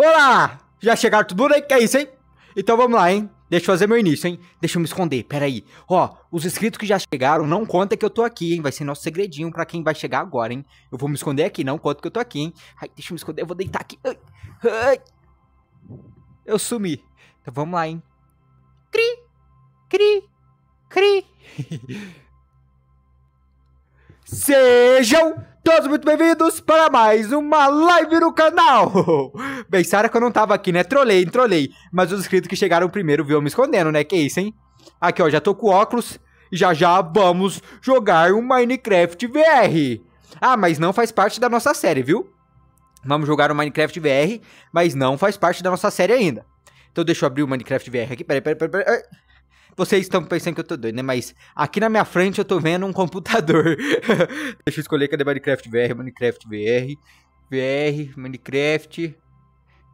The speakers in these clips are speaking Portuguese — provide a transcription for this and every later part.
Olá! Já chegaram tudo, né? Que é isso, hein? Então vamos lá, hein? Deixa eu fazer meu início, hein? Deixa eu me esconder, peraí. Ó, os inscritos que já chegaram, não conta que eu tô aqui, hein? Vai ser nosso segredinho pra quem vai chegar agora, hein? Eu vou me esconder aqui, não conta que eu tô aqui, hein? Ai, deixa eu me esconder, eu vou deitar aqui. Ai, ai. Eu sumi. Então vamos lá, hein? Cri, cri, cri. Sejam todos muito bem-vindos para mais uma live no canal! sara que eu não tava aqui, né? Trolei, trolei. Mas os inscritos que chegaram primeiro viu me escondendo, né? Que isso, hein? Aqui, ó, já tô com óculos e já já vamos jogar um Minecraft VR. Ah, mas não faz parte da nossa série, viu? Vamos jogar o um Minecraft VR, mas não faz parte da nossa série ainda. Então deixa eu abrir o Minecraft VR aqui. Peraí, peraí, peraí. peraí. Vocês estão pensando que eu tô doido, né? Mas aqui na minha frente eu tô vendo um computador. Deixa eu escolher cadê Minecraft VR, Minecraft VR, VR, Minecraft,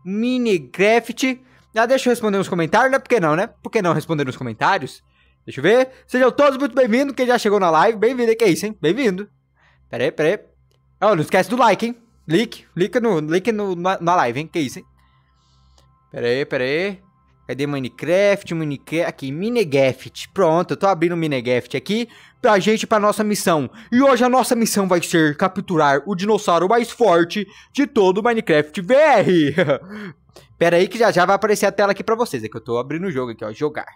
Minecraft. Ah, deixa eu responder nos comentários, né? Por que não, né? Por que não responder nos comentários? Deixa eu ver. Sejam todos muito bem-vindos. Quem já chegou na live, bem-vindo. Que é isso, hein? Bem-vindo. Pera aí, pera aí. Oh, não esquece do like, hein? Like, clica no, link no, na, na live, hein? Que é isso, hein? Pera aí, pera aí. Cadê Minecraft? Minecraft. Aqui, Minegeft. Pronto, eu tô abrindo o Minegeft aqui pra gente, pra nossa missão. E hoje a nossa missão vai ser capturar o dinossauro mais forte de todo o Minecraft VR. Pera aí que já já vai aparecer a tela aqui pra vocês. É que eu tô abrindo o jogo aqui, ó. Jogar.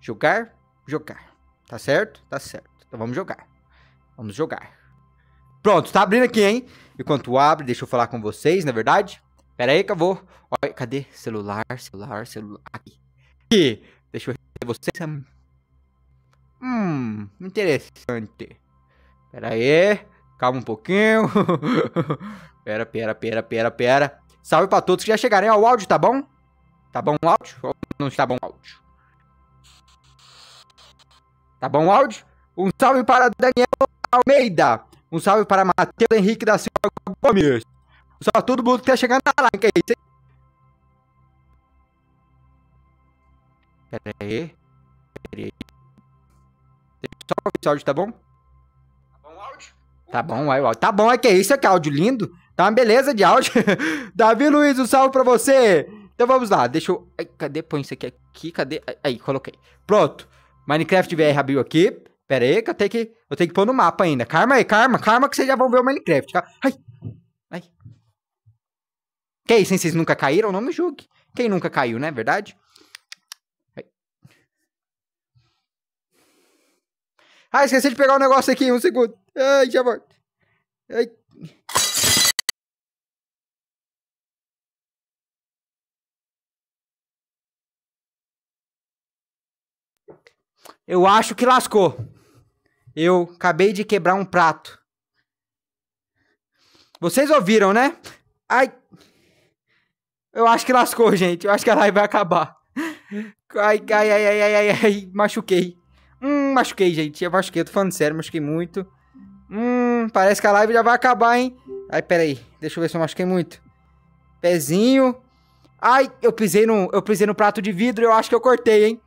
Jogar, jogar. Tá certo? Tá certo. Então vamos jogar. Vamos jogar. Pronto, tá abrindo aqui, hein? Enquanto abre, deixa eu falar com vocês, na é verdade. Pera aí, acabou. Oi, cadê? Celular, celular, celular. Aqui. Aqui. Deixa eu ver vocês. Hum, interessante. Pera aí. Calma um pouquinho. pera, pera, pera, pera, pera. Salve pra todos que já chegaram O áudio, tá bom? Tá bom o áudio? Ou não está bom o áudio? Tá bom o áudio? Um salve para Daniel Almeida. Um salve para Matheus Henrique da Silva Gomes. Só todo mundo que tá chegando na live. Que é Pera aí. Pera aí. Só pra esse áudio, tá bom? Tá bom o áudio? Tá bom, aí, áudio. Tá bom, é que é isso, é que é áudio lindo. Tá uma beleza de áudio. Davi Luiz, um salve pra você. Então vamos lá, deixa eu... Ai, cadê? Põe isso aqui, aqui, cadê? Aí, coloquei. Pronto. Minecraft VR abriu aqui. Pera aí que eu tenho que... Eu tenho que pôr no mapa ainda. Calma aí, calma, calma que vocês já vão ver o Minecraft. Tá? Ai, ai. Que aí, hein? Vocês nunca caíram? Não me julgue. Quem nunca caiu, né? Verdade? Ah, esqueci de pegar o um negócio aqui, um segundo. Ai, já volto. Ai. Eu acho que lascou. Eu acabei de quebrar um prato. Vocês ouviram, né? Ai. Eu acho que lascou, gente. Eu acho que a live vai acabar. Ai, ai, ai, ai, ai, ai, ai. machuquei. Hum, machuquei, gente. Eu machuquei, eu tô falando sério, machuquei muito. Hum, parece que a live já vai acabar, hein? Ai, peraí. Deixa eu ver se eu machuquei muito. Pezinho. Ai, eu pisei no, eu pisei no prato de vidro, eu acho que eu cortei, hein?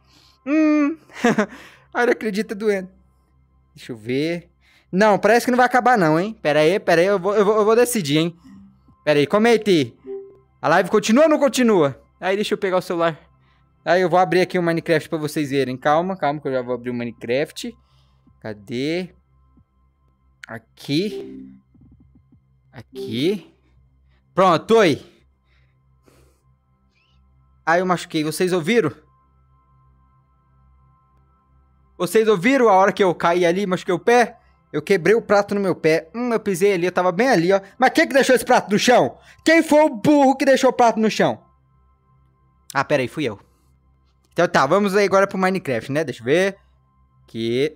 Hum. Ai, não acredita tá doendo. Deixa eu ver. Não, parece que não vai acabar não, hein? Pera aí, pera aí, eu vou, eu vou, eu vou decidir, hein? Pera aí, comente. A live continua ou não continua? Aí deixa eu pegar o celular. Aí eu vou abrir aqui o Minecraft pra vocês verem. Calma, calma que eu já vou abrir o Minecraft. Cadê? Aqui. Aqui. Pronto, oi. Aí eu machuquei. Vocês ouviram? Vocês ouviram a hora que eu caí ali, machuquei o pé? Eu quebrei o prato no meu pé. Hum, eu pisei ali, eu tava bem ali, ó. Mas quem que deixou esse prato no chão? Quem foi o burro que deixou o prato no chão? Ah, pera aí, fui eu. Então tá, vamos aí agora pro Minecraft, né? Deixa eu ver. Aqui.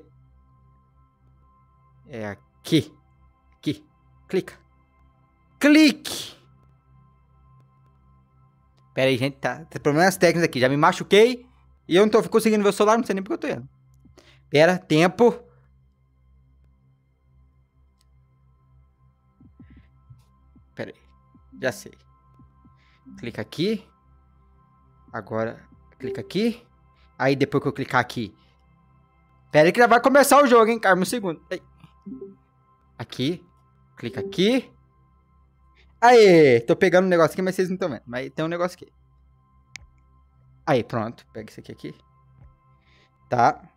É aqui. Aqui. Clica. Clique! Pera aí, gente, tá. Tem problemas técnicos aqui. Já me machuquei e eu não tô conseguindo ver o celular, não sei nem porque eu tô indo. Pera, tempo. Já sei. Clica aqui. Agora, clica aqui. Aí, depois que eu clicar aqui... Pera aí que já vai começar o jogo, hein? carmo um segundo. Aí. Aqui. Clica aqui. Aê! Tô pegando um negócio aqui, mas vocês não estão vendo. Mas tem um negócio aqui. Aí, pronto. Pega isso aqui aqui. Tá.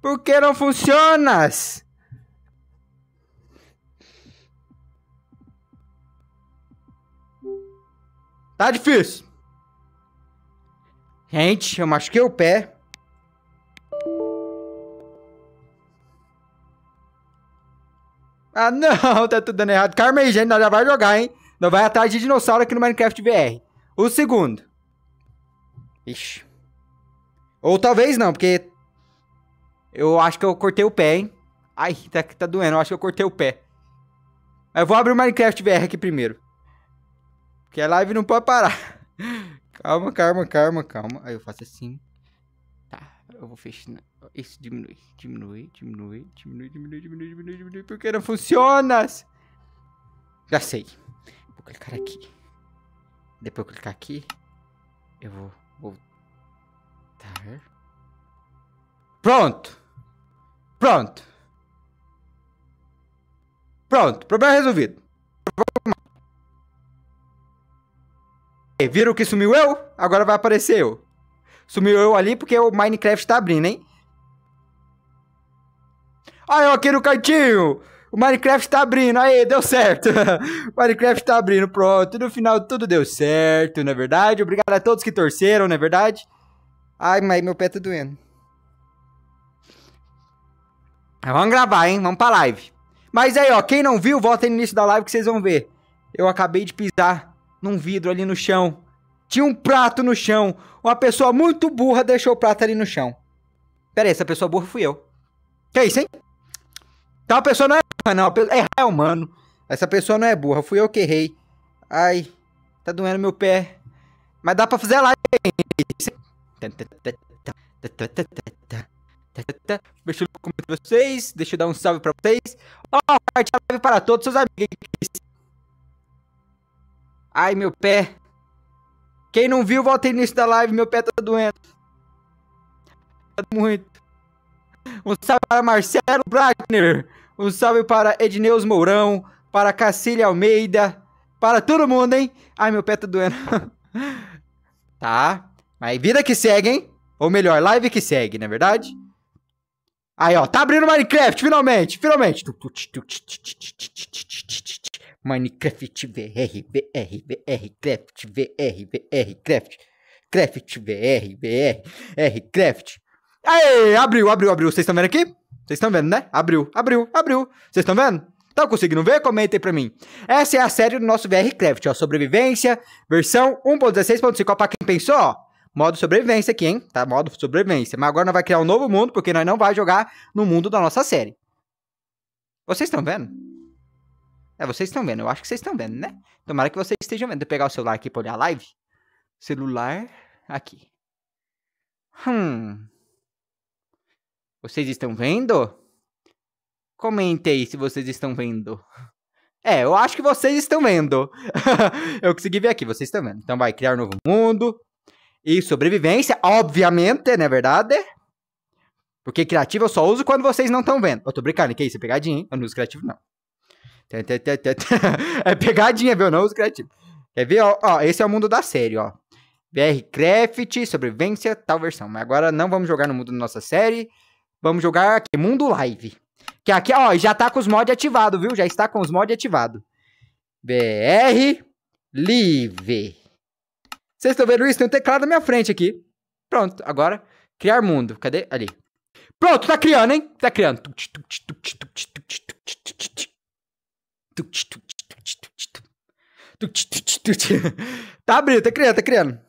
Por que não funcionas? Tá difícil. Gente, eu machuquei o pé. Ah, não, tá tudo dando errado. Carma aí, gente, nós já vai jogar, hein? Não vai atrás de dinossauro aqui no Minecraft VR. O segundo. Ixi. Ou talvez não, porque eu acho que eu cortei o pé, hein? Ai, tá, tá doendo. Eu acho que eu cortei o pé. Eu vou abrir o Minecraft VR aqui primeiro. Porque a live não pode parar. calma, calma, calma, calma. Aí eu faço assim. Tá, eu vou fechando. Isso diminui, diminui, diminui, diminui, diminui, diminui, diminui, diminui. Porque não funciona. Já sei. Vou clicar aqui. Depois eu clicar aqui, eu vou voltar. Pronto. Pronto. Pronto. Problema resolvido. Viram que sumiu eu? Agora vai aparecer eu. Sumiu eu ali porque o Minecraft tá abrindo, hein? Ah, eu aqui no cantinho! O Minecraft tá abrindo, aí, deu certo. o Minecraft tá abrindo, pronto. No final tudo deu certo, não é verdade? Obrigado a todos que torceram, não é verdade? Ai, mas meu pé tá doendo. Mas vamos gravar, hein? Vamos pra live. Mas aí, ó, quem não viu, volta aí no início da live que vocês vão ver. Eu acabei de pisar num vidro ali no chão. Tinha um prato no chão. Uma pessoa muito burra deixou o prato ali no chão. Pera aí, essa pessoa burra fui eu. Que é isso, hein? Então a pessoa não é burra, não. Errar é humano. Essa pessoa não é burra. Fui eu que errei. Ai, tá doendo meu pé. Mas dá pra fazer live. Tá, tá, tá. Deixa eu vocês, deixa eu dar um salve pra vocês. Ó, oh, parte live para todos seus amigos. Ai, meu pé. Quem não viu, volta no início da live, meu pé tá doendo. Muito. Um salve para Marcelo Bragner. Um salve para Edneus Mourão. Para Cacília Almeida. Para todo mundo, hein? Ai, meu pé tá doendo. tá. Mas vida que segue, hein? Ou melhor, live que segue, não é verdade? Aí, ó, tá abrindo Minecraft, finalmente, finalmente. Minecraft VR, VR, VR, Craft, VR, VR, Craft, Craft, VR, VR, R, Craft. Aê, abriu, abriu, abriu. Vocês estão vendo aqui? Vocês estão vendo, né? Abriu, abriu, abriu. Vocês estão vendo? Tá conseguindo ver? Comenta aí pra mim. Essa é a série do nosso VR Craft, ó. Sobrevivência, versão 1.16.5. Ó, pra quem pensou, ó. Modo sobrevivência aqui, hein? Tá? Modo sobrevivência. Mas agora nós vai criar um novo mundo, porque nós não vai jogar no mundo da nossa série. Vocês estão vendo? É, vocês estão vendo. Eu acho que vocês estão vendo, né? Tomara que vocês estejam vendo. Vou pegar o celular aqui pra olhar a live. Celular aqui. Hum. Vocês estão vendo? Comentei se vocês estão vendo. É, eu acho que vocês estão vendo. eu consegui ver aqui, vocês estão vendo. Então vai criar um novo mundo. E sobrevivência, obviamente, não é verdade? Porque criativo eu só uso quando vocês não estão vendo. Eu tô brincando, que isso? É pegadinha, hein? Eu não uso criativo, não. É pegadinha, viu? Eu não uso criativo. Quer ver? Ó, ó, esse é o mundo da série, ó. Craft, sobrevivência, tal versão. Mas agora não vamos jogar no mundo da nossa série. Vamos jogar aqui, mundo live. Que aqui, ó, já tá com os mods ativados, viu? Já está com os mods ativados. BR Live. Vocês estão vendo isso? Tem um teclado na minha frente aqui. Pronto, agora, criar mundo. Cadê? Ali. Pronto, tá criando, hein? Tá criando. Tá abrindo, tá criando, tá criando.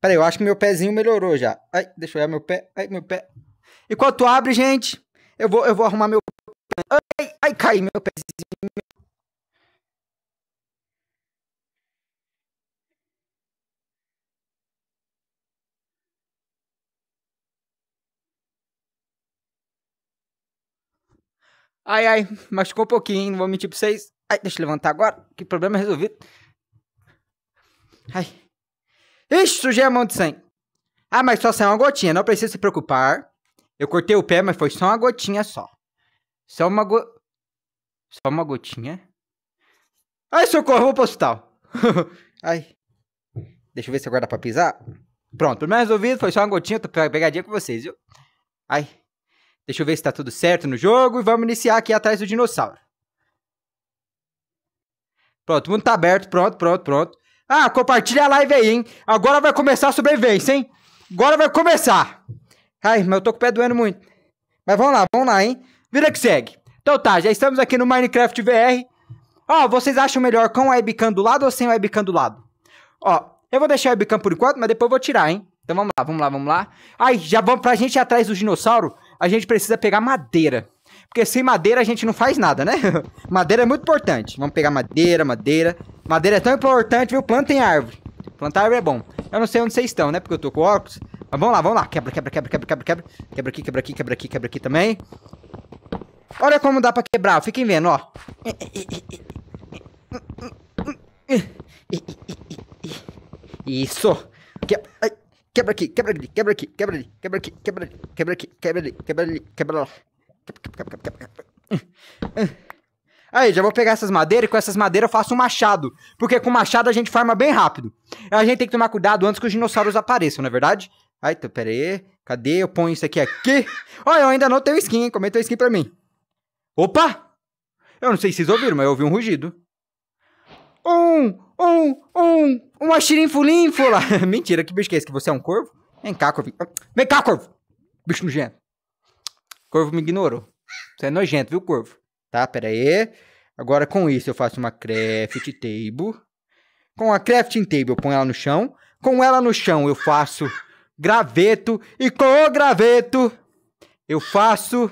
Peraí, eu acho que meu pezinho melhorou já. Ai, deixa eu olhar meu pé. Ai, meu pé. Enquanto abre, gente, eu vou, eu vou arrumar meu. Ai, ai, cai meu pezinho. Ai, ai, machucou um pouquinho, não vou mentir pra vocês. Ai, deixa eu levantar agora, que problema é resolvido. Ai. Ixi, sujei a mão de sangue. Ah, mas só saiu uma gotinha, não precisa se preocupar. Eu cortei o pé, mas foi só uma gotinha só. Só uma go... Só uma gotinha. Ai, socorro, vou pro hospital. Ai. Deixa eu ver se agora dá pra pisar. Pronto, problema resolvido, foi só uma gotinha, tô pegadinha com vocês, viu? Ai. Deixa eu ver se tá tudo certo no jogo e vamos iniciar aqui atrás do dinossauro. Pronto, o mundo tá aberto, pronto, pronto, pronto. Ah, compartilha a live aí, hein? Agora vai começar a sobrevivência, hein? Agora vai começar. Ai, mas eu tô com o pé doendo muito. Mas vamos lá, vamos lá, hein? Vira que segue. Então tá, já estamos aqui no Minecraft VR. Ó, vocês acham melhor com a webcam do lado ou sem a webcam do lado? Ó, eu vou deixar a webcam por enquanto, mas depois eu vou tirar, hein? Então vamos lá, vamos lá, vamos lá. Ai, já vamos pra gente ir atrás do dinossauro a gente precisa pegar madeira. Porque sem madeira a gente não faz nada, né? madeira é muito importante. Vamos pegar madeira, madeira. Madeira é tão importante, viu? Plantem árvore. Plantar árvore é bom. Eu não sei onde vocês estão, né? Porque eu tô com óculos. Mas vamos lá, vamos lá. Quebra, quebra, quebra, quebra, quebra, quebra. Quebra aqui, quebra aqui, quebra aqui, quebra aqui também. Olha como dá pra quebrar. Fiquem vendo, ó. Isso. Quebra aqui, quebra ali, quebra aqui, quebra ali, quebra aqui, quebra ali, quebra aqui, quebra ali, quebra ali, quebra lá. Aí, já vou pegar essas madeiras e com essas madeiras eu faço um machado. Porque com machado a gente farma bem rápido. A gente tem que tomar cuidado antes que os dinossauros apareçam, não é verdade? Ai, então, pera aí. Cadê? Eu ponho isso aqui aqui. Olha, eu ainda não tenho skin, hein? Comenta o skin pra mim. Opa! Eu não sei se vocês ouviram, mas eu ouvi um rugido. Um, um, um, uma xirinfulínfula. Mentira, que bicho que é esse? Que você é um corvo? Vem cá, corvo. Vem cá, corvo. Bicho nojento. Corvo me ignorou. Você é nojento, viu, corvo? Tá, pera aí. Agora com isso eu faço uma craft table. Com a crafting table eu ponho ela no chão. Com ela no chão eu faço graveto. E com o graveto eu faço...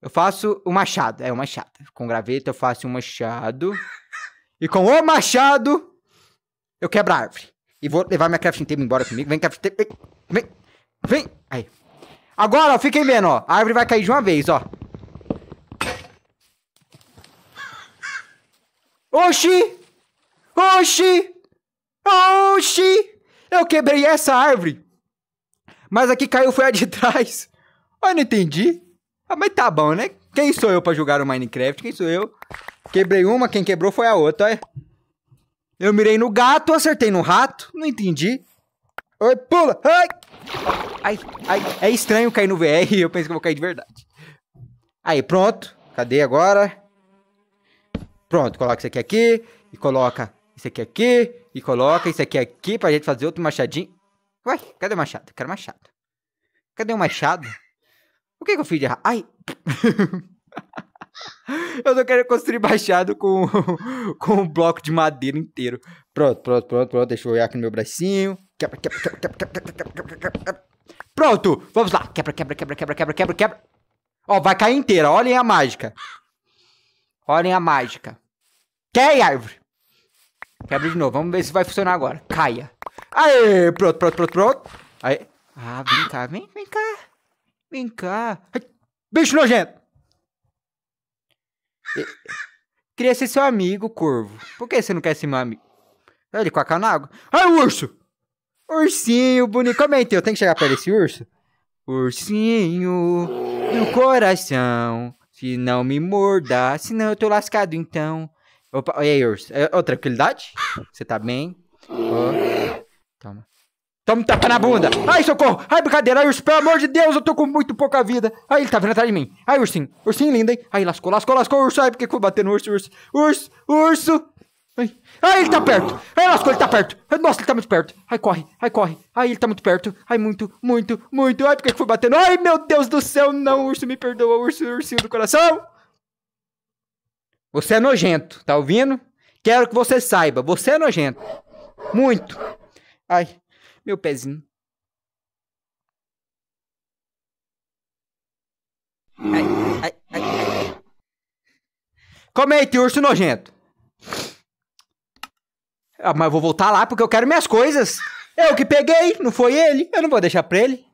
Eu faço o machado. É, o machado. Com graveto eu faço um machado. E com o machado, eu quebro a árvore. E vou levar minha crafting table embora comigo. Vem, crafting table. Vem. Vem. Aí. Agora, ó, fiquem vendo, ó. A árvore vai cair de uma vez, ó. Oxi! Oxi! Oxi! Eu quebrei essa árvore. Mas aqui caiu foi a de trás. Eu não entendi. Ah, mas tá bom, né? Quem sou eu para julgar o Minecraft? Quem sou eu? Quebrei uma, quem quebrou foi a outra, olha. É. Eu mirei no gato, acertei no rato. Não entendi. Oi, pula! Ai! Ai, ai. É estranho cair no VR eu penso que eu vou cair de verdade. Aí, pronto. Cadê agora? Pronto, coloca isso aqui aqui. E coloca isso aqui aqui. E coloca isso aqui aqui pra gente fazer outro machadinho. Ué, cadê o machado? Quero machado. Cadê o machado? O que, que eu fiz de errado? Ai! Eu só quero construir baixado com, com um bloco de madeira inteiro. Pronto, pronto, pronto, pronto. Deixa eu olhar aqui no meu bracinho. Quebra, quebra, quebra, quebra, quebra, quebra, Pronto, vamos lá. Quebra, quebra, quebra, quebra, quebra, quebra, quebra. Ó, vai cair inteira. Olhem a mágica. Olhem a mágica. Quer árvore? Quebra de novo. Vamos ver se vai funcionar agora. Caia. Aê, pronto, pronto, pronto, pronto. Aê. Ah, vem cá, vem, vem cá. Vem cá. Ai, bicho nojento. Queria ser seu amigo, corvo. Por que você não quer ser meu amigo? Ele com a canágua. Ai, urso! Ursinho bonito. Comente, é eu tenho que chegar perto desse urso? Ursinho do coração, se não me morda, senão eu tô lascado então. Opa, e aí, urso? É, tranquilidade? Você tá bem? Oh. Toma. Toma um tapa na bunda. Ai, socorro. Ai, brincadeira. Ai, urso, pelo amor de Deus, eu tô com muito pouca vida. Ai, ele tá vindo atrás de mim. Ai, ursinho. Ursinho lindo, hein? Ai, lascou, lascou, lascou, urso. Ai, por que eu vou bater no urso, urso? Urso, urso. Ai. Ai, ele tá perto! Ai, lascou, ele tá perto! nossa, ele tá muito perto! Ai, corre, ai, corre! Ai, ele tá muito perto! Ai, muito, muito, muito! Ai, por que foi batendo? Ai, meu Deus do céu! Não, urso, me perdoa, urso, ursinho do coração! Você é nojento, tá ouvindo? Quero que você saiba, você é nojento! Muito! Ai, meu pezinho. Ai, ai, ai. Comente, urso nojento. Ah, mas eu vou voltar lá porque eu quero minhas coisas. Eu que peguei, não foi ele. Eu não vou deixar pra ele.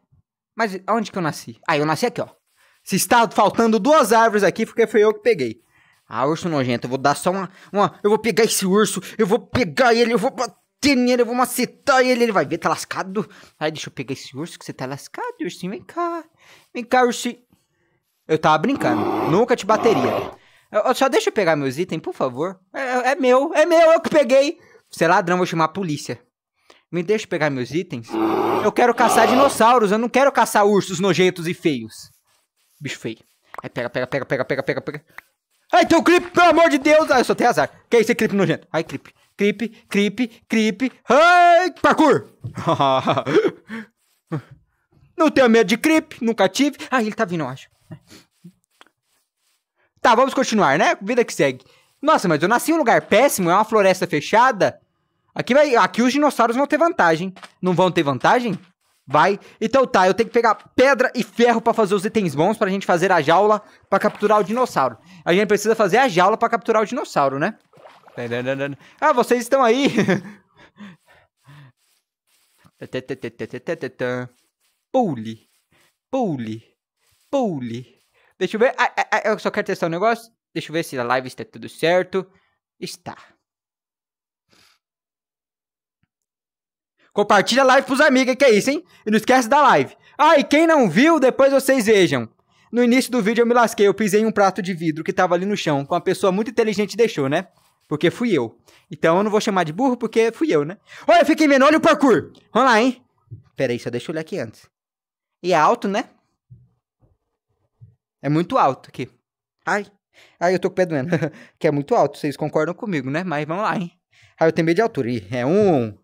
Mas onde que eu nasci? Ah, eu nasci aqui, ó. Se está faltando duas árvores aqui, porque foi eu que peguei. Ah, urso nojento, eu vou dar só uma, uma. Eu vou pegar esse urso, eu vou pegar ele, eu vou ter dinheiro, eu vou macetar ele, ele vai ver, tá lascado. Aí deixa eu pegar esse urso que você tá lascado, ursinho, vem cá. Vem cá, ursinho. Eu tava brincando, nunca te bateria. Eu, eu só deixa eu pegar meus itens, por favor. É, é, meu, é meu, eu que peguei. Você é ladrão, vou chamar a polícia. Me deixa pegar meus itens. Eu quero caçar dinossauros, eu não quero caçar ursos nojentos e feios. Bicho feio. Aí pega, pega, pega, pega, pega, pega, pega. Ai, um clipe, pelo amor de Deus! Ai, eu só tenho azar. Que é isso, clipe nojento? Ai, clipe creep, creep, creep. Ai, parkour! não tenho medo de creep, nunca tive. Ah, ele tá vindo, eu acho. Tá, vamos continuar, né? Vida que segue. Nossa, mas eu nasci em um lugar péssimo, é uma floresta fechada. Aqui, vai, aqui os dinossauros vão ter vantagem. Não vão ter vantagem? Vai. Então tá, eu tenho que pegar pedra e ferro para fazer os itens bons pra gente fazer a jaula para capturar o dinossauro. A gente precisa fazer a jaula para capturar o dinossauro, né? Ah, vocês estão aí! Pule. Pule. Pule. Deixa eu ver. Ah, ah, ah, eu só quero testar um negócio. Deixa eu ver se a live está tudo certo. Está. Compartilha a live pros amigos, que é isso, hein? E não esquece da live. Ah, e quem não viu, depois vocês vejam. No início do vídeo eu me lasquei, eu pisei em um prato de vidro que tava ali no chão, com uma pessoa muito inteligente deixou, né? Porque fui eu. Então eu não vou chamar de burro porque fui eu, né? Olha, eu fiquei vendo, olha o parkour. Vamos lá, hein? Peraí, só deixa eu olhar aqui antes. E é alto, né? É muito alto aqui. Ai. Ai, eu tô com o pé doendo. que é muito alto, vocês concordam comigo, né? Mas vamos lá, hein? Ai, eu tenho medo de altura. E é um.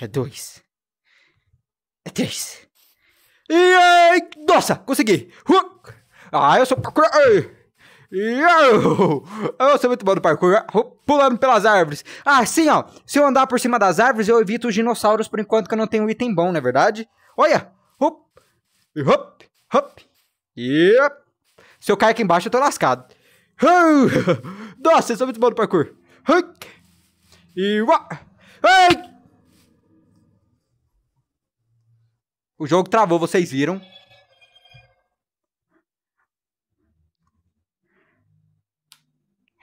É dois. É três. E ai, nossa, consegui. Uh! Ah, eu sou. Ai. Eu sou muito bom no parkour, né? pulando pelas árvores. Ah, sim, ó. Se eu andar por cima das árvores, eu evito os dinossauros por enquanto que eu não tenho um item bom, não é verdade? Olha! Hop! Hop! Hop! Se eu cair aqui embaixo, eu tô lascado. Nossa, eu sou muito bom no parkour. E... O jogo travou, vocês viram.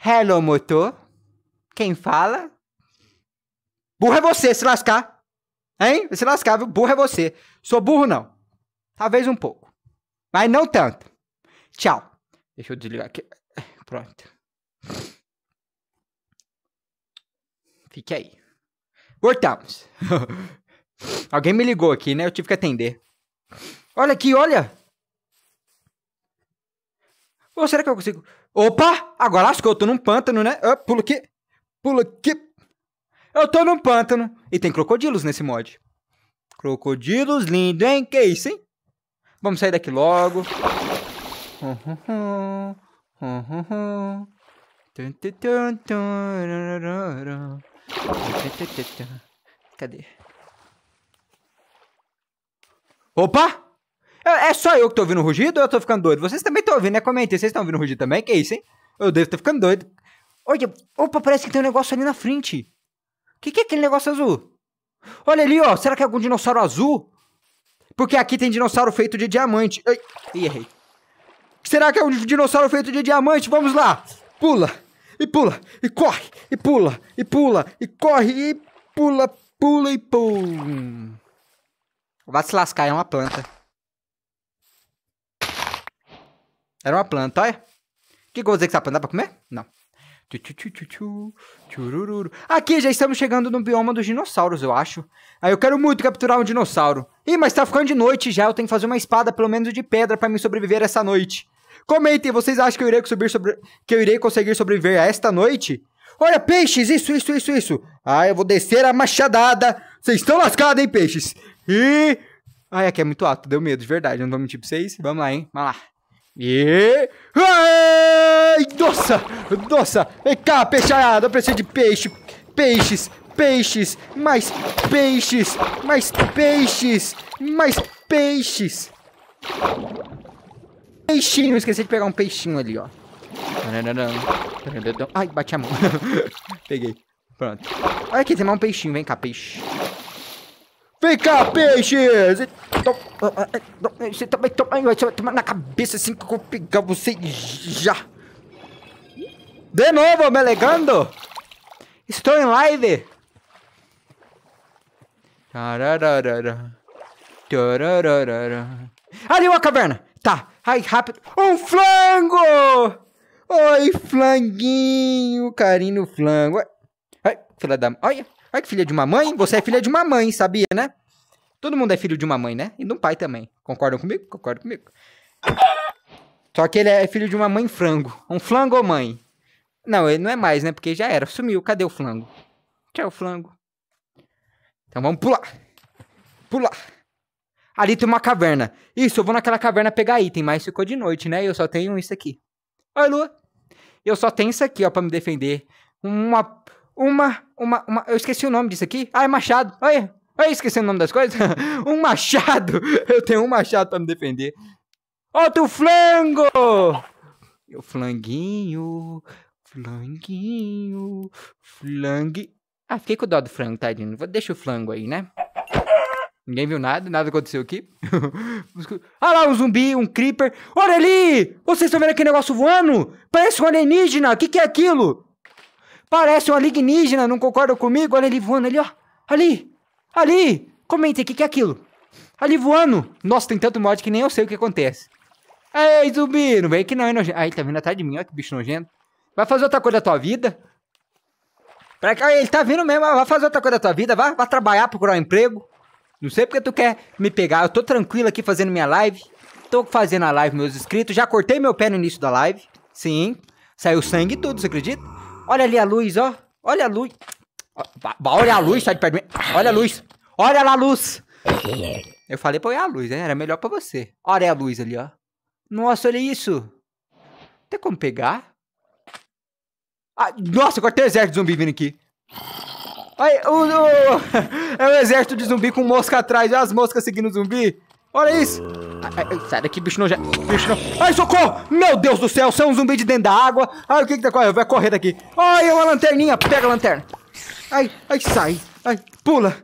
Hello, motor. Quem fala? Burro é você, se lascar. Hein? Se lascar, viu? Burro é você. Sou burro, não. Talvez um pouco. Mas não tanto. Tchau. Deixa eu desligar aqui. Pronto. Fique aí. Voltamos. Alguém me ligou aqui, né? Eu tive que atender. Olha aqui, olha. Ou será que eu consigo? Opa! Agora acho que eu tô num pântano, né? pulo aqui. Pulo aqui. Eu tô num pântano. E tem crocodilos nesse mod. Crocodilos lindo, hein? Que isso, hein? Vamos sair daqui logo. Cadê? Opa! É, é só eu que tô ouvindo rugido ou eu tô ficando doido? Vocês também estão ouvindo, né? Comentem, vocês estão ouvindo rugido também? Que isso, hein? Eu devo estar ficando doido. Olha, opa, parece que tem um negócio ali na frente. O que, que é aquele negócio azul? Olha ali, ó. Será que é algum dinossauro azul? Porque aqui tem dinossauro feito de diamante. Ai, errei. Será que é um dinossauro feito de diamante? Vamos lá. Pula. E pula. E corre. E pula. E pula. E corre. E pula. Pula e pum. Vai se lascar, é uma planta. Era uma planta, olha. Que coisa que essa planta dá pra comer? Não. Aqui já estamos chegando no bioma dos dinossauros, eu acho. Aí eu quero muito capturar um dinossauro. Ih, mas tá ficando de noite já, eu tenho que fazer uma espada pelo menos de pedra para me sobreviver essa noite. Comentem, vocês acham que eu irei subir sobre... que eu irei conseguir sobreviver a esta noite? Olha, peixes, isso, isso, isso, isso. Ah, eu vou descer a machadada. Vocês estão lascados, hein, peixes? E Ai, aqui é muito alto, deu medo, de verdade, eu não vou mentir pra vocês. Vamos lá, hein? Vamos lá. E... Ai, nossa! Nossa! Vem cá, peixarada! Eu preciso de peixe! Peixes! Peixes! Mais peixes! Mais peixes! Mais peixes! Peixinho! Esqueci de pegar um peixinho ali, ó. Ai, bati a mão. Peguei. Pronto. Olha aqui, tem mais um peixinho. Vem cá, peixe. Vem cá, peixe! Você também toma, você vai tomar na cabeça assim que eu vou pegar você já! De novo, me alegando? Estou em live! Ali uma caverna! Tá, ai, rápido! Um flango! Oi, flanguinho, carinho flango! Ai, filha da... Olha! Olha que filha de uma mãe, você é filha de uma mãe, sabia, né? Todo mundo é filho de uma mãe, né? E de um pai também. Concordam comigo? Concordam comigo. Só que ele é filho de uma mãe frango. Um flango ou mãe? Não, ele não é mais, né? Porque já era. Sumiu. Cadê o flango? Tchau, flango. Então vamos pular. Pular. Ali tem uma caverna. Isso, eu vou naquela caverna pegar item, mas ficou de noite, né? Eu só tenho isso aqui. Oi, Lua. Eu só tenho isso aqui, ó, pra me defender. Uma uma, uma, uma, eu esqueci o nome disso aqui. Ah, é machado. Olha, olha, esqueci o nome das coisas. um machado. Eu tenho um machado para me defender. Outro flango! O flanguinho, flanguinho, flangue... Ah, fiquei com o dó do frango, tadinho. Vou deixa o flango aí, né? Ninguém viu nada, nada aconteceu aqui. ah lá, um zumbi, um creeper. Olha ali! Vocês estão vendo aquele negócio voando? Parece um alienígena! O que, que é aquilo? Parece um alienígena, não concordam comigo? Olha ele voando ali, ó. Ali! Ali! aí, o que, que é aquilo? Ali voando! Nossa, tem tanto mod que nem eu sei o que acontece. Ei, zumbi! Não vem que não, hein, nojento. ele tá vindo atrás de mim, Olha que bicho nojento. Vai fazer outra coisa da tua vida? Pra cá, ele tá vindo mesmo, vai fazer outra coisa da tua vida, vai, vai trabalhar, procurar um emprego. Não sei porque tu quer me pegar, eu tô tranquilo aqui fazendo minha live. Tô fazendo a live, meus inscritos, já cortei meu pé no início da live. Sim, saiu sangue e tudo, você acredita? Olha ali a luz, ó. Olha a luz. Olha a luz, tá de perto de mim. Olha a luz. Olha lá a luz. Eu falei pra olhar a luz, né? Era melhor pra você. Olha a luz ali, ó. Nossa, olha isso. Tem como pegar? Ah, nossa, agora tem um exército de zumbi vindo aqui. Ai, o, o, é um exército de zumbi com mosca atrás. Olha as moscas seguindo o zumbi. Olha isso! Ai, ai, sai daqui, bicho não já. Bicho não. Ai, socorro! Meu Deus do céu, são é um zumbi de dentro da água. Ai, o que que tá correndo? Vai correr daqui. Ai, é uma lanterninha. Pega a lanterna. Ai, ai, sai. Ai, pula.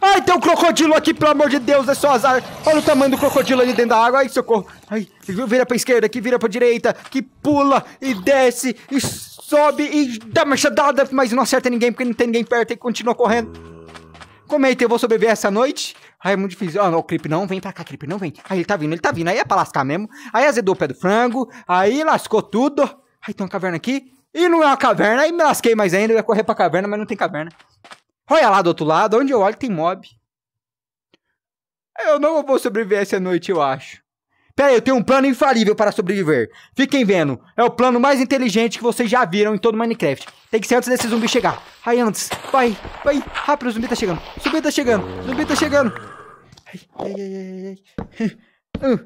Ai, tem um crocodilo aqui, pelo amor de Deus, é só azar. Olha o tamanho do crocodilo ali dentro da água. Ai, socorro. Ai, vira pra esquerda, que vira pra direita, que pula e desce e sobe e dá uma chadada, mas não acerta ninguém porque não tem ninguém perto e continua correndo. Comenta, eu vou sobreviver essa noite? Aí é muito difícil. Ó, ah, o clipe não vem pra cá, clipe não vem. Aí ele tá vindo, ele tá vindo. Aí é pra lascar mesmo. Aí azedou o pé do frango. Aí lascou tudo. Aí tem uma caverna aqui. E não é uma caverna. Aí me lasquei mais ainda. Eu ia correr pra caverna, mas não tem caverna. Olha lá do outro lado. Onde eu olho tem mob. Eu não vou sobreviver essa noite, eu acho. Pera aí, eu tenho um plano infalível para sobreviver. Fiquem vendo. É o plano mais inteligente que vocês já viram em todo Minecraft. Tem que ser antes desse zumbi chegar. Aí antes. Vai, vai. Rápido, o zumbi tá chegando. O zumbi tá chegando. O zumbi tá chegando. Ai, ai, ai, ai. Hum.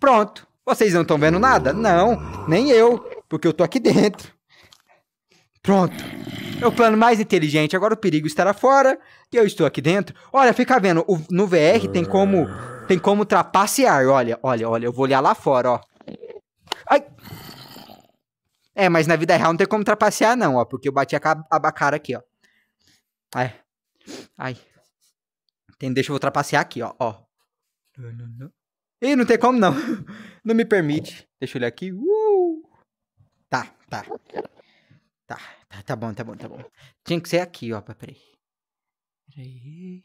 Pronto. Vocês não estão vendo nada? Não, nem eu, porque eu tô aqui dentro. Pronto. É o plano mais inteligente. Agora o perigo estará fora e eu estou aqui dentro. Olha, fica vendo. O, no VR tem como tem como trapacear. Olha, olha, olha, eu vou olhar lá fora, ó. Ai! É, mas na vida real não tem como trapacear, não, ó. Porque eu bati a, a cara aqui, ó. Ai. Ai. Tem, deixa eu trapacear aqui, ó. ó. Não, Ih, não tem como, não. Não me permite. Deixa eu olhar aqui. Uh! Tá, tá. Tá, tá, tá bom, tá bom, tá bom. Tinha que ser aqui, ó. Peraí. Peraí.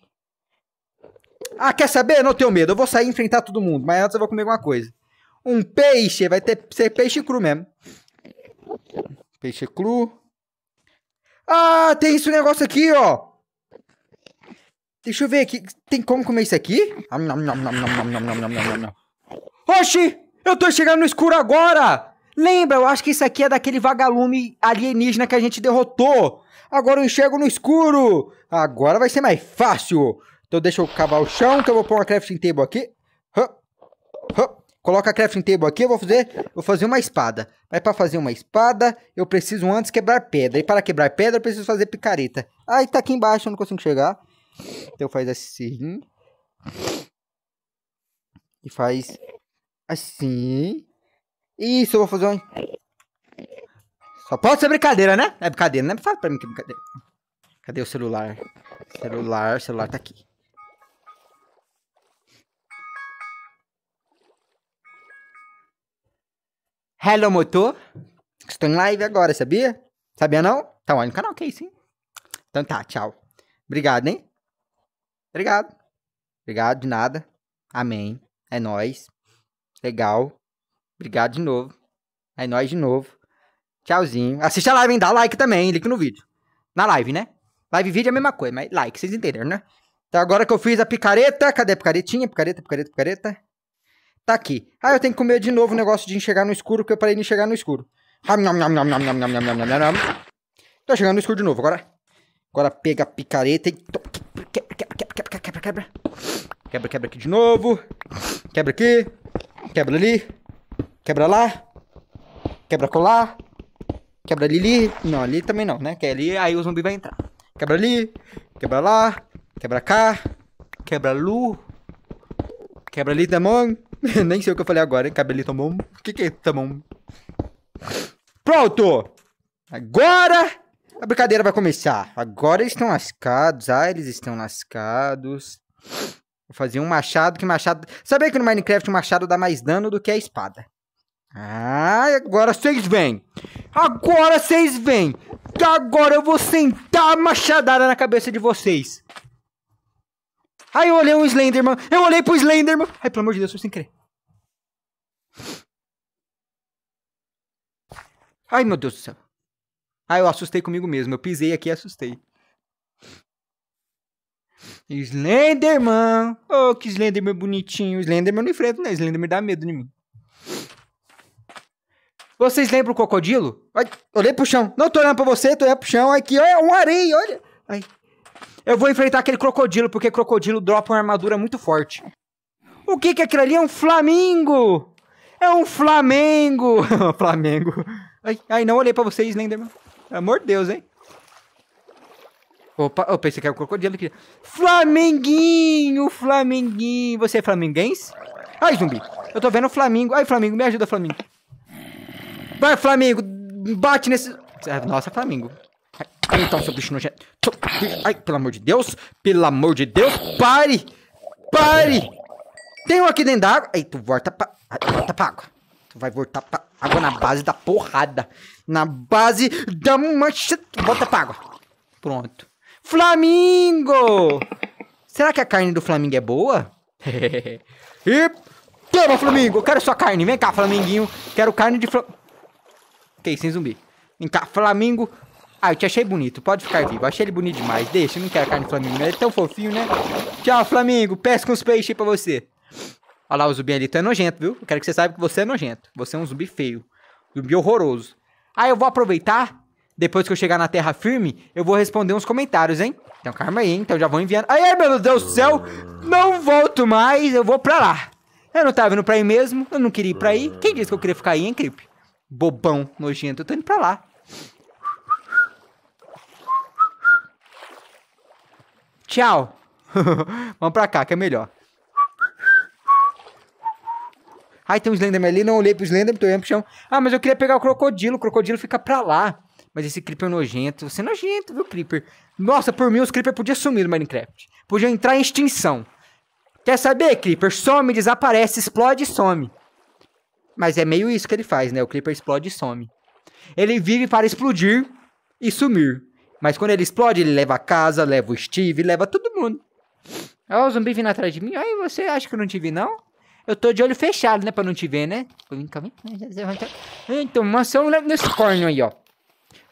Ah, quer saber? Não tenho medo. Eu vou sair enfrentar todo mundo, mas antes eu vou comer alguma coisa. Um peixe, vai ter ser peixe cru mesmo. Peixe cru. Ah, tem esse negócio aqui, ó. Deixa eu ver aqui. Tem como comer isso aqui? Oxi! Eu tô chegando no escuro agora! Lembra, eu acho que isso aqui é daquele vagalume alienígena que a gente derrotou. Agora eu enxergo no escuro. Agora vai ser mais fácil. Então deixa eu cavar o chão, que eu vou pôr uma crafting table aqui. Coloca a crafting table aqui, eu vou fazer, vou fazer uma espada. Mas para fazer uma espada, eu preciso antes quebrar pedra. E para quebrar pedra, eu preciso fazer picareta. Ah, tá aqui embaixo, eu não consigo chegar. Então faz assim. E faz assim. Isso, eu vou fazer um... Só pode ser brincadeira, né? É brincadeira, né? Fala pra mim que é brincadeira. Cadê o celular? Celular, celular tá aqui. Hello Motor. Estou em live agora, sabia? Sabia não? Então tá olha no canal, que é isso, hein? Então tá, tchau. Obrigado, hein? Obrigado. Obrigado de nada. Amém. É nós. Legal. Obrigado de novo. É nós de novo. Tchauzinho. Assista a live, hein? Dá like também, link no vídeo. Na live, né? Live vídeo é a mesma coisa, mas like, vocês entenderam, né? Então agora que eu fiz a picareta, cadê a picaretinha? Picareta, picareta, picareta. Tá aqui. Ah, eu tenho que comer de novo o negócio de enxergar no escuro, porque eu parei de enxergar no escuro. Tô chegando no escuro de novo, agora. Agora pega a picareta e. Quebra, quebra, quebra. Quebra, quebra quebra aqui de novo. Quebra aqui. Quebra ali. Quebra lá. Quebra colar. Quebra ali, ali. Não, ali também não, né? Que é ali, aí o zumbi vai entrar. Quebra ali. Quebra lá. Quebra cá. Quebra lu. Quebra ali da mão. Nem sei o que eu falei agora, hein? Cabelo tomou um. O que que é tomou um? Pronto! Agora a brincadeira vai começar. Agora eles estão lascados. Ah, eles estão lascados. Vou fazer um machado, que machado... Sabia que no Minecraft o machado dá mais dano do que a espada? Ah, agora vocês vêm. Agora vocês vêm. Então agora eu vou sentar a machadada na cabeça de vocês. Aí eu olhei um Slenderman. Eu olhei pro Slenderman. Ai, pelo amor de Deus, foi sem querer. Ai, meu Deus do céu. Ai ah, eu assustei comigo mesmo. Eu pisei aqui e assustei. Slenderman! Oh, que Slenderman bonitinho. Slenderman eu não enfrento, né? Slenderman dá medo em mim. Vocês lembram o crocodilo? Ai, olhei pro chão. Não tô olhando pra você, tô olhando pro chão. Aqui, olha, um areia, olha. Ai. Eu vou enfrentar aquele crocodilo, porque crocodilo dropa uma armadura muito forte. O que que é aquilo ali? É um flamingo! É um flamengo! Flamengo. Ai, ai, não olhei pra vocês, Slenderman. Pelo amor de Deus, hein? Opa, eu pensei que era o crocodilo aqui. Flamenguinho, Flamenguinho. Você é flamenguense? Ai, zumbi. Eu tô vendo o Flamengo. Ai, Flamengo, me ajuda, Flamengo. Vai, Flamengo. Bate nesse... É, nossa, Flamengo. Ai, então, seu bicho nojento. Ai, pelo amor de Deus. Pelo amor de Deus. Pare. Pare. Tem um aqui dentro d'água. Ai, tu volta pra... Ai, volta pra água vai voltar pra água na base da porrada. Na base da manchete. Volta pra água. Pronto. Flamingo! Será que a carne do Flamingo é boa? e... Toma, Flamingo! Eu quero sua carne. Vem cá, Flaminguinho. Quero carne de flam... Ok, sem zumbi. Vem cá, Flamingo. Ah, eu te achei bonito. Pode ficar vivo. Achei ele bonito demais. Deixa, eu não quero carne de Flamingo. Ele é tão fofinho, né? Tchau, Flamingo. Pesca uns peixes aí pra você. Olha lá, o zumbi ali, tu é nojento, viu? Eu quero que você saiba que você é nojento. Você é um zumbi feio. Zumbi horroroso. Ah, eu vou aproveitar. Depois que eu chegar na terra firme, eu vou responder uns comentários, hein? Então calma aí, hein? Então já vou enviando. Ai, meu Deus do céu! Não volto mais, eu vou pra lá. Eu não tava indo pra aí mesmo, eu não queria ir pra aí. Quem disse que eu queria ficar aí, hein, Creep? Bobão, nojento, eu tô indo pra lá. Tchau. Vamos pra cá, que é melhor. Ai, tem um Slenderman ali, não olhei pro Slenderman, tô olhando pro chão. Ah, mas eu queria pegar o crocodilo, o crocodilo fica pra lá. Mas esse Creeper é nojento, você é nojento, viu, Creeper? Nossa, por mim os Creeper podiam sumir do Minecraft. Podiam entrar em extinção. Quer saber, Creeper? Some, desaparece, explode e some. Mas é meio isso que ele faz, né? O Creeper explode e some. Ele vive para explodir e sumir. Mas quando ele explode, ele leva a casa, leva o Steve, leva todo mundo. Olha o zumbi vindo atrás de mim. aí você acha que eu não te vi, não? Eu tô de olho fechado, né? Pra não te ver, né? Vem cá, vem. Então, mansão nos cornos aí, ó.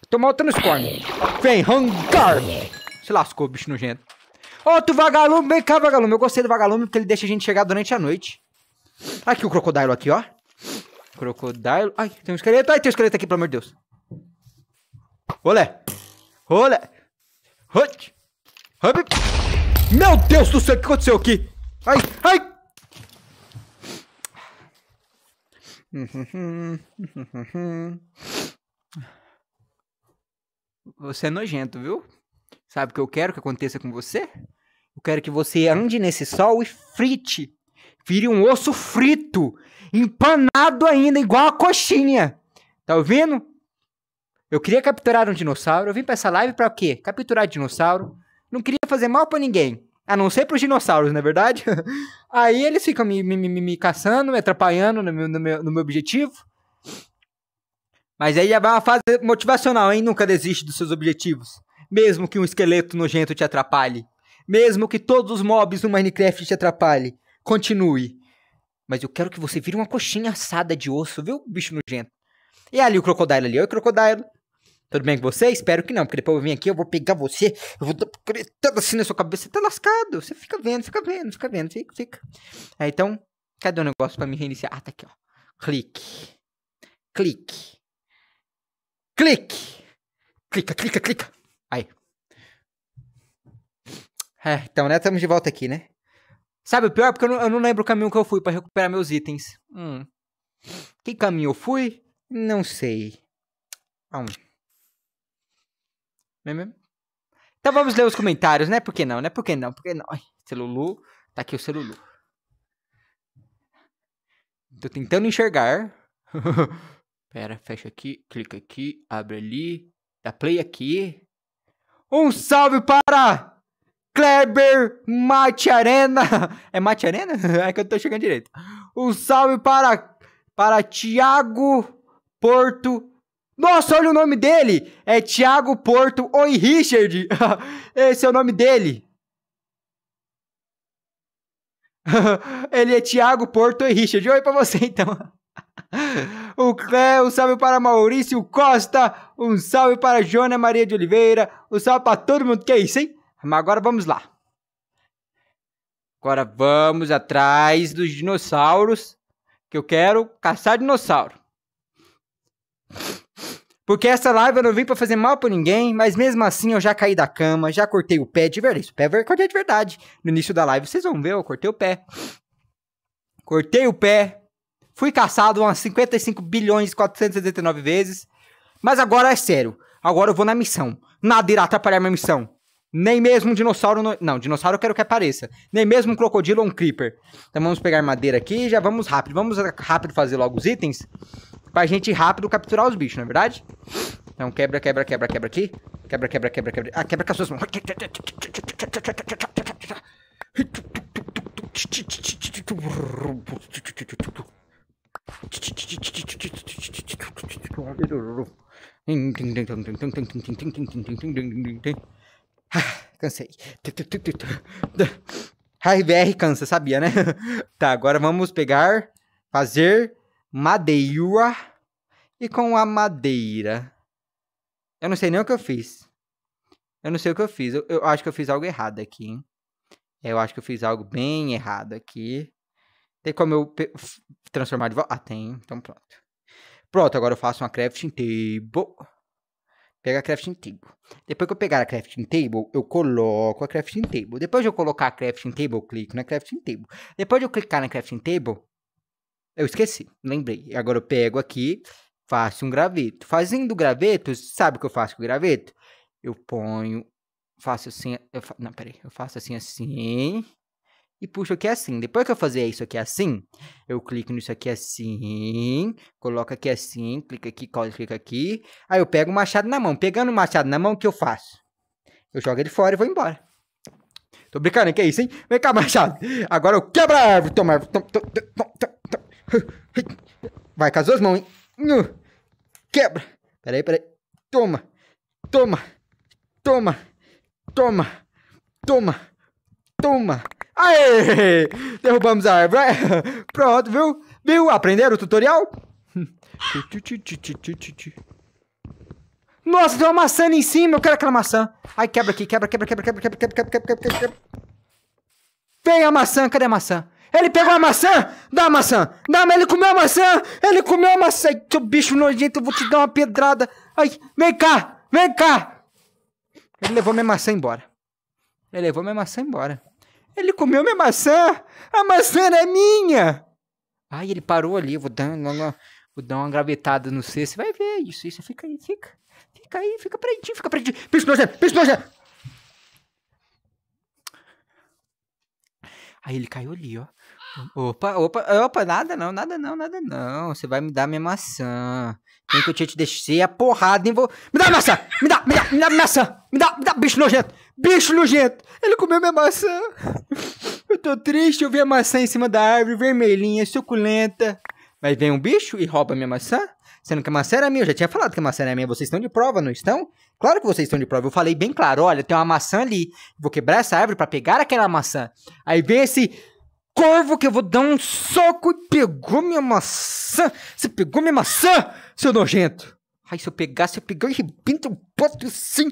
Tô maltando os cornos. Vem, hangar! Se lascou, bicho nojento. Ô, tu vagalume, vem cá, vagalume. Eu gostei do vagalume porque ele deixa a gente chegar durante a noite. Aqui o crocodilo aqui, ó. Crocodilo. Ai, tem um esqueleto. Ai, tem um esqueleto aqui, pelo amor de Deus. Olé. Olé. Hut. Hum. Meu Deus do céu, o que aconteceu aqui? Ai, ai. Você é nojento, viu? Sabe o que eu quero que aconteça com você? Eu quero que você ande nesse sol e frite. Vire um osso frito, empanado ainda, igual a coxinha. Tá ouvindo? Eu queria capturar um dinossauro. Eu vim pra essa live pra quê? Capturar dinossauro. Não queria fazer mal para ninguém. A não ser pros dinossauros, não é verdade? Aí eles ficam me, me, me, me caçando, me atrapalhando no meu, no meu, no meu objetivo. Mas aí já vai uma fase motivacional, hein? Nunca desiste dos seus objetivos. Mesmo que um esqueleto nojento te atrapalhe. Mesmo que todos os mobs no Minecraft te atrapalhem. Continue. Mas eu quero que você vire uma coxinha assada de osso, viu, bicho nojento? E ali o crocodilo ali, olha o crocodilo. Tudo bem com você? Espero que não, porque depois eu vim aqui, eu vou pegar você, eu vou dar toda assim na sua cabeça, você tá lascado, você fica vendo, fica vendo, fica vendo, fica, fica. Aí, então, cadê o negócio pra me reiniciar? Ah, tá aqui, ó. Clique. Clique. Clique! Clica, clica, clica. Aí. É, então, né, estamos de volta aqui, né? Sabe o pior? Porque eu não, eu não lembro o caminho que eu fui para recuperar meus itens. Hum. Que caminho eu fui? Não sei. Aonde? Não é mesmo? Então vamos ler os comentários, né? Por que não, né? Por que não? Por que não? Ai, celulu. Tá aqui o celulu. Tô tentando enxergar. Pera, fecha aqui, clica aqui, abre ali, dá play aqui. Um salve para Kleber Mate Arena. É Mate Arena? É que eu tô chegando direito. Um salve para para Tiago Porto nossa, olha o nome dele! É Thiago Porto Oi Richard! Esse é o nome dele! Ele é Thiago Porto Oi Richard. Oi pra você então! O Cléo, um salve para Maurício Costa, um salve para Jônia Maria de Oliveira, um salve para todo mundo. Que é isso, hein? Mas agora vamos lá. Agora vamos atrás dos dinossauros, que eu quero caçar dinossauro. Porque essa live eu não vim para fazer mal para ninguém, mas mesmo assim eu já caí da cama, já cortei o pé de verdade. O pé eu cortei de verdade. No início da live vocês vão ver, eu cortei o pé. Cortei o pé. Fui caçado umas 55 bilhões 479 vezes. Mas agora é sério. Agora eu vou na missão. Nada irá atrapalhar minha missão. Nem mesmo um dinossauro. No... Não, dinossauro eu quero que apareça. Nem mesmo um crocodilo ou um creeper. Então vamos pegar madeira aqui já vamos rápido. Vamos rápido fazer logo os itens pra gente rápido capturar os bichos, não é verdade? Então quebra, quebra, quebra, quebra aqui. Quebra, quebra, quebra, quebra. Ah, quebra com as suas mãos. Ah, cansei. A RBR cansa, sabia, né? tá, agora vamos pegar, fazer Madeira e com a madeira. Eu não sei nem o que eu fiz. Eu não sei o que eu fiz. Eu, eu acho que eu fiz algo errado aqui. Hein? Eu acho que eu fiz algo bem errado aqui. Tem como eu transformar de volta? Ah, tem. Então pronto. Pronto, agora eu faço uma crafting table. Pega a crafting table. Depois que eu pegar a crafting table, eu coloco a crafting table. Depois de eu colocar a crafting table, eu clico na crafting table. Depois de eu clicar na crafting table, eu esqueci, lembrei. Agora eu pego aqui, faço um graveto. Fazendo graveto, sabe o que eu faço com o graveto? Eu ponho, faço assim, eu fa... não, peraí, eu faço assim, assim, e puxo aqui assim. Depois que eu fazer isso aqui assim, eu clico nisso aqui assim, coloco aqui assim, clica aqui, clica aqui. Aí eu pego o machado na mão. Pegando o machado na mão, o que eu faço? Eu jogo ele fora e vou embora. Tô brincando, que é isso, hein? Vem cá, machado. Agora eu quebro a árvore. Toma, toma, toma, toma. Vai com as duas mãos, hein? Quebra. Peraí, peraí. Toma. Toma. Toma. Toma. Toma. Toma. Aê! Derrubamos a árvore. Pronto, viu? Viu? Aprenderam o tutorial? Nossa, tem uma maçã ali em cima. Eu quero aquela maçã. Ai, quebra aqui. Quebra, quebra, quebra, quebra, quebra, quebra, quebra, quebra, quebra, quebra. Vem a maçã. Cadê a maçã? Ele pegou a maçã, dá a maçã, dá mas ele comeu a maçã, ele comeu a maçã. Ai, seu bicho nojento, eu vou te dar uma pedrada. Ai, vem cá, vem cá. Ele levou minha maçã embora. Ele levou minha maçã embora. Ele comeu minha maçã, a maçã é minha. Ai, ele parou ali, vou dar, uma, vou dar uma gravetada no C, você vai ver isso, isso, fica aí, fica. Fica aí, fica pretinho, fica pretinho. Bicho nojento, bicho nojento. Aí ele caiu ali, ó. Opa, opa, opa, nada não, nada não, nada não. Você vai me dar minha maçã. Tem que eu te descer a porrada em vou. Me dá a maçã! Me dá, me dá, me dá a maçã! Me dá, me dá, bicho nojento! Bicho nojento! Ele comeu minha maçã! Eu tô triste, eu vi a maçã em cima da árvore, vermelhinha, suculenta. Mas vem um bicho e rouba minha maçã? Sendo que a maçã era minha, eu já tinha falado que a maçã era minha. Vocês estão de prova, não estão? Claro que vocês estão de prova. Eu falei bem claro: olha, tem uma maçã ali. Vou quebrar essa árvore para pegar aquela maçã. Aí vem esse corvo que eu vou dar um soco e pegou minha maçã. Você pegou minha maçã, seu nojento. Ai, se eu pegasse, eu peguei e arrebento um pote sim.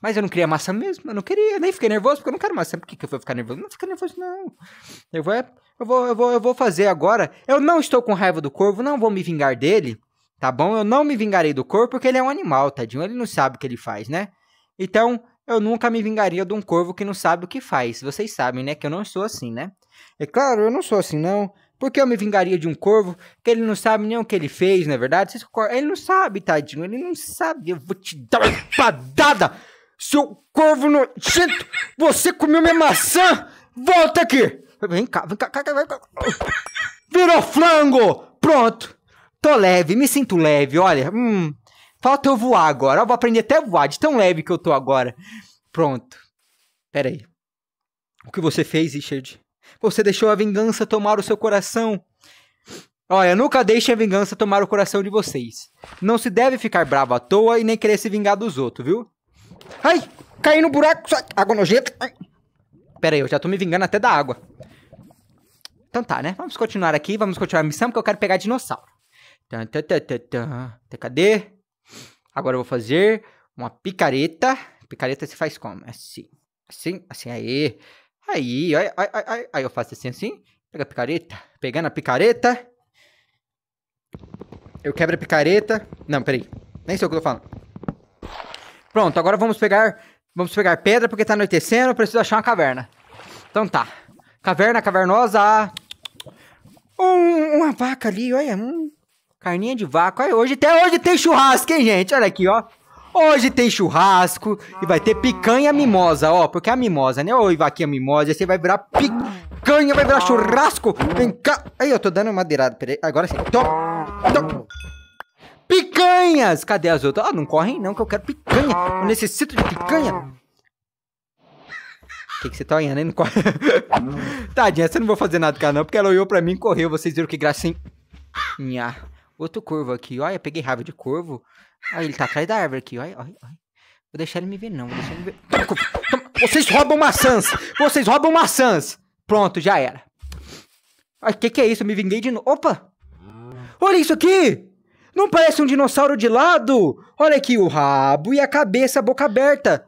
Mas eu não queria maçã mesmo, eu não queria, nem fiquei nervoso, porque eu não quero maçã. Por que, que eu vou ficar nervoso? Não fica nervoso, não. Eu vou, é, eu vou, eu vou, eu vou fazer agora. Eu não estou com raiva do corvo, não vou me vingar dele, tá bom? Eu não me vingarei do corvo porque ele é um animal, tadinho. Ele não sabe o que ele faz, né? Então, eu nunca me vingaria de um corvo que não sabe o que faz. Vocês sabem, né? Que eu não sou assim, né? É claro, eu não sou assim, não. Por que eu me vingaria de um corvo que ele não sabe nem o que ele fez, não é verdade? Ele não sabe, tadinho. Ele não sabe. Eu vou te dar uma espadada, seu corvo nojento. Você comeu minha maçã. Volta aqui. Vem cá, vem cá, vem cá, Virou flango, Pronto. Tô leve, me sinto leve. Olha, hum. Falta eu voar agora. Eu vou aprender até a voar de tão leve que eu tô agora. Pronto. Pera aí. O que você fez, Richard? Você deixou a vingança tomar o seu coração. Olha, nunca deixe a vingança tomar o coração de vocês. Não se deve ficar bravo à toa e nem querer se vingar dos outros, viu? Ai, caí no buraco, sai, água nojenta. Ai. Pera aí, eu já tô me vingando até da água. Então tá, né? Vamos continuar aqui, vamos continuar a missão, porque eu quero pegar dinossauro. Cadê? Agora eu vou fazer uma picareta. Picareta se faz como? Assim, assim, assim, aí. Aí, aí, aí, aí, aí eu faço assim, assim, pega a picareta, pegando a picareta, eu quebro a picareta, não, peraí, nem sei o que eu tô falando. Pronto, agora vamos pegar, vamos pegar pedra porque tá anoitecendo, eu preciso achar uma caverna. Então tá, caverna cavernosa, um, uma vaca ali, olha, um, carninha de vaca, olha, hoje, até hoje tem churrasco, hein, gente, olha aqui, ó. Hoje tem churrasco e vai ter picanha mimosa, ó. Porque é a mimosa, né? Ô, vaquinha mimosa, você vai virar picanha, vai virar churrasco. Vem cá. Aí, eu tô dando uma madeirada. Peraí, agora sim. Picanhas! Cadê as outras? Ah, não correm não, que eu quero picanha. Eu necessito de picanha. O que, que você tá olhando, aí? Não corre. Tadinha, você não vou fazer nada com ela não, porque ela olhou pra mim e correu. Vocês viram que gracinha. Outro corvo aqui. Olha, peguei raiva de corvo. Olha, ele tá atrás da árvore aqui, olha, olha, olha. Vou deixar ele me ver, não. Vou deixar ele me ver. Vocês roubam maçãs! Vocês roubam maçãs! Pronto, já era. O que, que é isso? Eu me vinguei de novo. Opa! Olha isso aqui! Não parece um dinossauro de lado? Olha aqui o rabo e a cabeça, a boca aberta.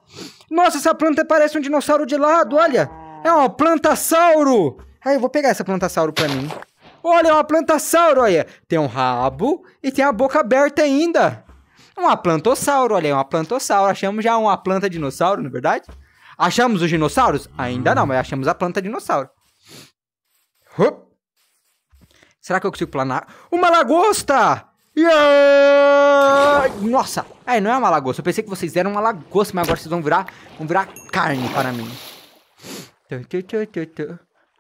Nossa, essa planta parece um dinossauro de lado, olha. É uma plantassauro. Aí eu vou pegar essa plantassauro pra mim. Olha, é uma plantassauro, olha. Tem um rabo e tem a boca aberta ainda. Um aplantossauro, olha aí, um aplantossauro. Achamos já uma planta dinossauro, na é verdade? Achamos os dinossauros? Ainda não, mas achamos a planta dinossauro. Hup. Será que eu consigo planar? Uma lagosta! Yeah! Nossa! É, não é uma lagosta. Eu pensei que vocês eram uma lagosta, mas agora vocês vão virar, vão virar carne para mim.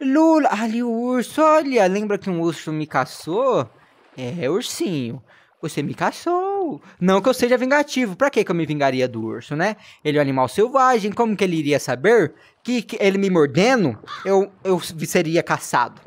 Lula, ali o urso, olha, lembra que um urso me caçou? É, ursinho. Você me caçou. Não que eu seja vingativo. Pra que eu me vingaria do urso, né? Ele é um animal selvagem. Como que ele iria saber que, que ele me mordendo, eu, eu seria caçado?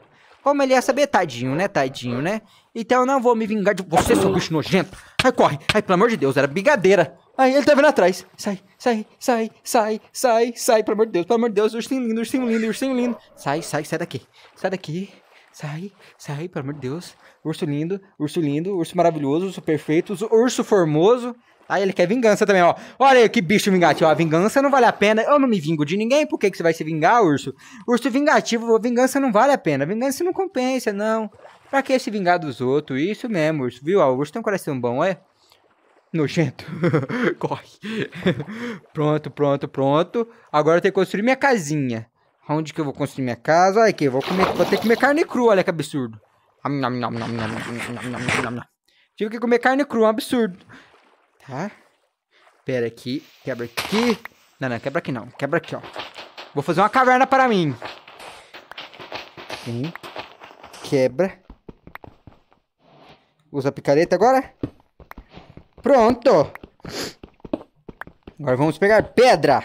Como ele ia saber? Tadinho, né? Tadinho, né? Então eu não vou me vingar de você, seu bicho nojento. Ai, corre. Ai, pelo amor de Deus, era brigadeira. Ai, ele tá vindo atrás. Sai, sai, sai, sai, sai, sai, pelo amor de Deus, pelo amor de Deus, ursinho lindo, ursinho lindo, ursinho lindo. Sai, sai, sai daqui. Sai daqui sai, sai, pelo amor de Deus. Urso lindo, urso lindo, urso maravilhoso, urso perfeito, urso formoso. Ah, ele quer vingança também, ó. Olha aí que bicho vingativo. A vingança não vale a pena. Eu não me vingo de ninguém. Por que, que você vai se vingar, urso? Urso vingativo, vingança não vale a pena. Vingança não compensa, não. Pra que se vingar dos outros? Isso mesmo, urso. Viu? Ó, o urso tem um coração bom, é? Nojento. Corre. pronto, pronto, pronto. Agora eu tenho que construir minha casinha. Onde que eu vou construir minha casa? Ai, que eu vou comer. Vou ter que comer carne crua, olha que absurdo. Tive que comer carne crua, um absurdo. Tá? Pera aqui. Quebra aqui. Não, não, quebra aqui não. Quebra aqui, ó. Vou fazer uma caverna para mim. Sim. Quebra. Usa a picareta agora. Pronto. Agora vamos pegar pedra